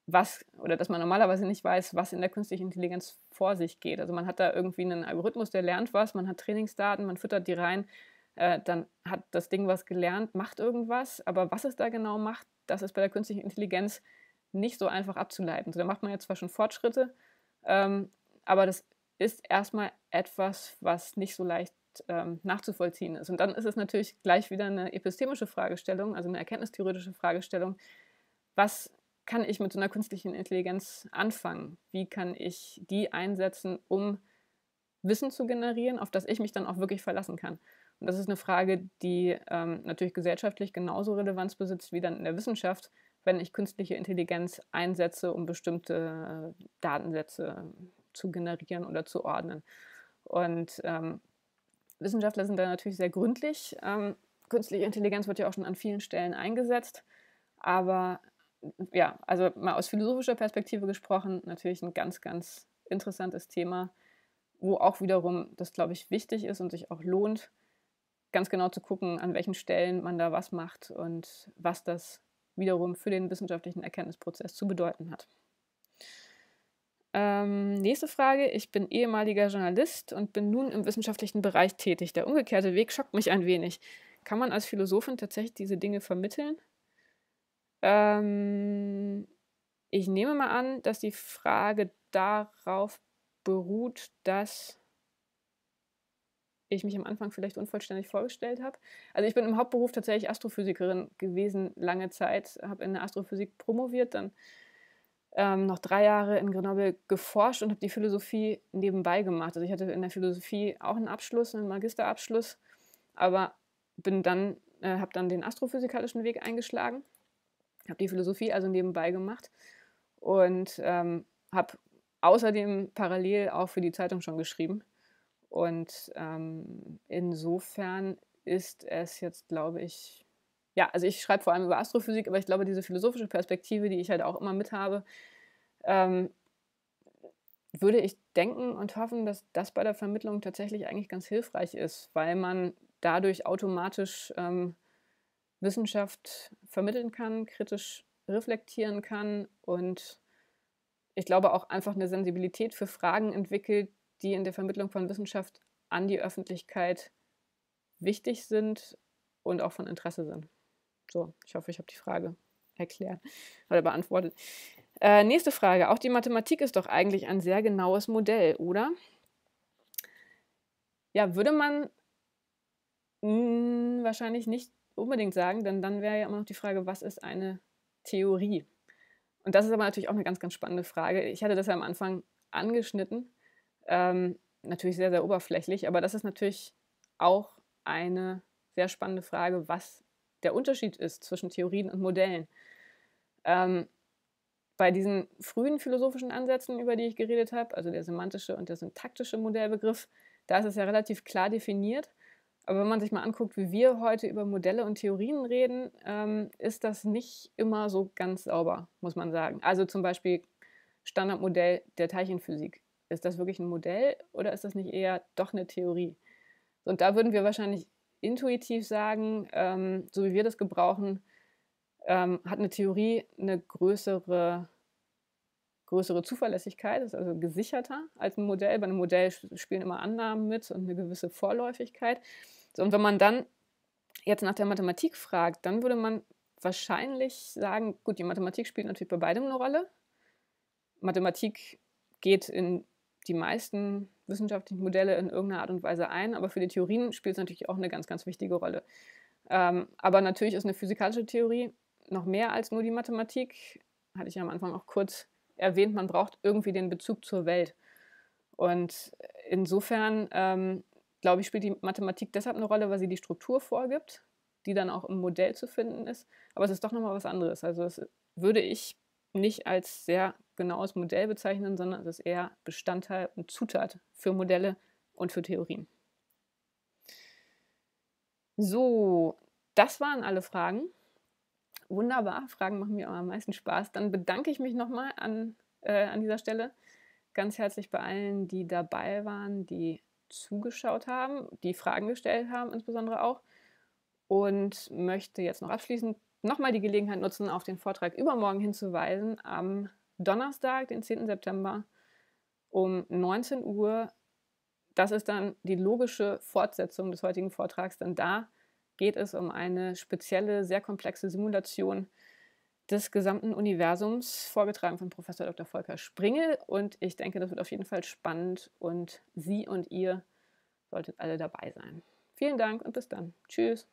was oder dass man normalerweise nicht weiß, was in der künstlichen Intelligenz vor sich geht. Also man hat da irgendwie einen Algorithmus, der lernt was, man hat Trainingsdaten, man füttert die rein, äh, dann hat das Ding was gelernt, macht irgendwas, aber was es da genau macht, das ist bei der künstlichen Intelligenz nicht so einfach abzuleiten. So, da macht man jetzt zwar schon Fortschritte, ähm, aber das ist erstmal etwas, was nicht so leicht ähm, nachzuvollziehen ist. Und dann ist es natürlich gleich wieder eine epistemische Fragestellung, also eine erkenntnistheoretische Fragestellung. Was kann ich mit so einer künstlichen Intelligenz anfangen? Wie kann ich die einsetzen, um Wissen zu generieren, auf das ich mich dann auch wirklich verlassen kann? Und das ist eine Frage, die ähm, natürlich gesellschaftlich genauso Relevanz besitzt wie dann in der Wissenschaft, wenn ich künstliche Intelligenz einsetze, um bestimmte äh, Datensätze ähm, zu generieren oder zu ordnen. Und ähm, Wissenschaftler sind da natürlich sehr gründlich. Ähm, künstliche Intelligenz wird ja auch schon an vielen Stellen eingesetzt, aber ja, also mal aus philosophischer Perspektive gesprochen, natürlich ein ganz, ganz interessantes Thema, wo auch wiederum das, glaube ich, wichtig ist und sich auch lohnt, ganz genau zu gucken, an welchen Stellen man da was macht und was das wiederum für den wissenschaftlichen Erkenntnisprozess zu bedeuten hat. Ähm, nächste Frage. Ich bin ehemaliger Journalist und bin nun im wissenschaftlichen Bereich tätig. Der umgekehrte Weg schockt mich ein wenig. Kann man als Philosophin tatsächlich diese Dinge vermitteln? Ähm, ich nehme mal an, dass die Frage darauf beruht, dass ich mich am Anfang vielleicht unvollständig vorgestellt habe. Also ich bin im Hauptberuf tatsächlich Astrophysikerin gewesen lange Zeit, habe in der Astrophysik promoviert, dann ähm, noch drei Jahre in Grenoble geforscht und habe die Philosophie nebenbei gemacht. Also ich hatte in der Philosophie auch einen Abschluss, einen Magisterabschluss, aber bin dann, äh, habe dann den astrophysikalischen Weg eingeschlagen habe die Philosophie also nebenbei gemacht und ähm, habe außerdem parallel auch für die Zeitung schon geschrieben. Und ähm, insofern ist es jetzt, glaube ich, ja, also ich schreibe vor allem über Astrophysik, aber ich glaube, diese philosophische Perspektive, die ich halt auch immer mit habe, ähm, würde ich denken und hoffen, dass das bei der Vermittlung tatsächlich eigentlich ganz hilfreich ist, weil man dadurch automatisch ähm, Wissenschaft vermitteln kann, kritisch reflektieren kann und ich glaube auch einfach eine Sensibilität für Fragen entwickelt, die in der Vermittlung von Wissenschaft an die Öffentlichkeit wichtig sind und auch von Interesse sind. So, ich hoffe, ich habe die Frage erklärt oder beantwortet. Äh, nächste Frage. Auch die Mathematik ist doch eigentlich ein sehr genaues Modell, oder? Ja, würde man mh, wahrscheinlich nicht unbedingt sagen, denn dann wäre ja immer noch die Frage, was ist eine Theorie? Und das ist aber natürlich auch eine ganz, ganz spannende Frage. Ich hatte das ja am Anfang angeschnitten, ähm, natürlich sehr, sehr oberflächlich, aber das ist natürlich auch eine sehr spannende Frage, was der Unterschied ist zwischen Theorien und Modellen. Ähm, bei diesen frühen philosophischen Ansätzen, über die ich geredet habe, also der semantische und der syntaktische Modellbegriff, da ist es ja relativ klar definiert. Aber wenn man sich mal anguckt, wie wir heute über Modelle und Theorien reden, ähm, ist das nicht immer so ganz sauber, muss man sagen. Also zum Beispiel Standardmodell der Teilchenphysik. Ist das wirklich ein Modell oder ist das nicht eher doch eine Theorie? Und da würden wir wahrscheinlich intuitiv sagen, ähm, so wie wir das gebrauchen, ähm, hat eine Theorie eine größere größere Zuverlässigkeit, ist also gesicherter als ein Modell. Bei einem Modell spielen immer Annahmen mit und eine gewisse Vorläufigkeit. So, und wenn man dann jetzt nach der Mathematik fragt, dann würde man wahrscheinlich sagen, gut, die Mathematik spielt natürlich bei beidem eine Rolle. Mathematik geht in die meisten wissenschaftlichen Modelle in irgendeiner Art und Weise ein, aber für die Theorien spielt es natürlich auch eine ganz, ganz wichtige Rolle. Ähm, aber natürlich ist eine physikalische Theorie noch mehr als nur die Mathematik, hatte ich ja am Anfang auch kurz erwähnt, man braucht irgendwie den Bezug zur Welt. Und insofern, ähm, glaube ich, spielt die Mathematik deshalb eine Rolle, weil sie die Struktur vorgibt, die dann auch im Modell zu finden ist. Aber es ist doch nochmal was anderes. Also das würde ich nicht als sehr genaues Modell bezeichnen, sondern es ist eher Bestandteil und Zutat für Modelle und für Theorien. So, das waren alle Fragen wunderbar. Fragen machen mir am meisten Spaß. Dann bedanke ich mich nochmal an, äh, an dieser Stelle ganz herzlich bei allen, die dabei waren, die zugeschaut haben, die Fragen gestellt haben, insbesondere auch. Und möchte jetzt noch abschließend nochmal die Gelegenheit nutzen, auf den Vortrag übermorgen hinzuweisen, am Donnerstag, den 10. September um 19 Uhr. Das ist dann die logische Fortsetzung des heutigen Vortrags, denn da geht es um eine spezielle, sehr komplexe Simulation des gesamten Universums, vorgetragen von Professor Dr. Volker Springel. Und ich denke, das wird auf jeden Fall spannend und Sie und ihr solltet alle dabei sein. Vielen Dank und bis dann. Tschüss.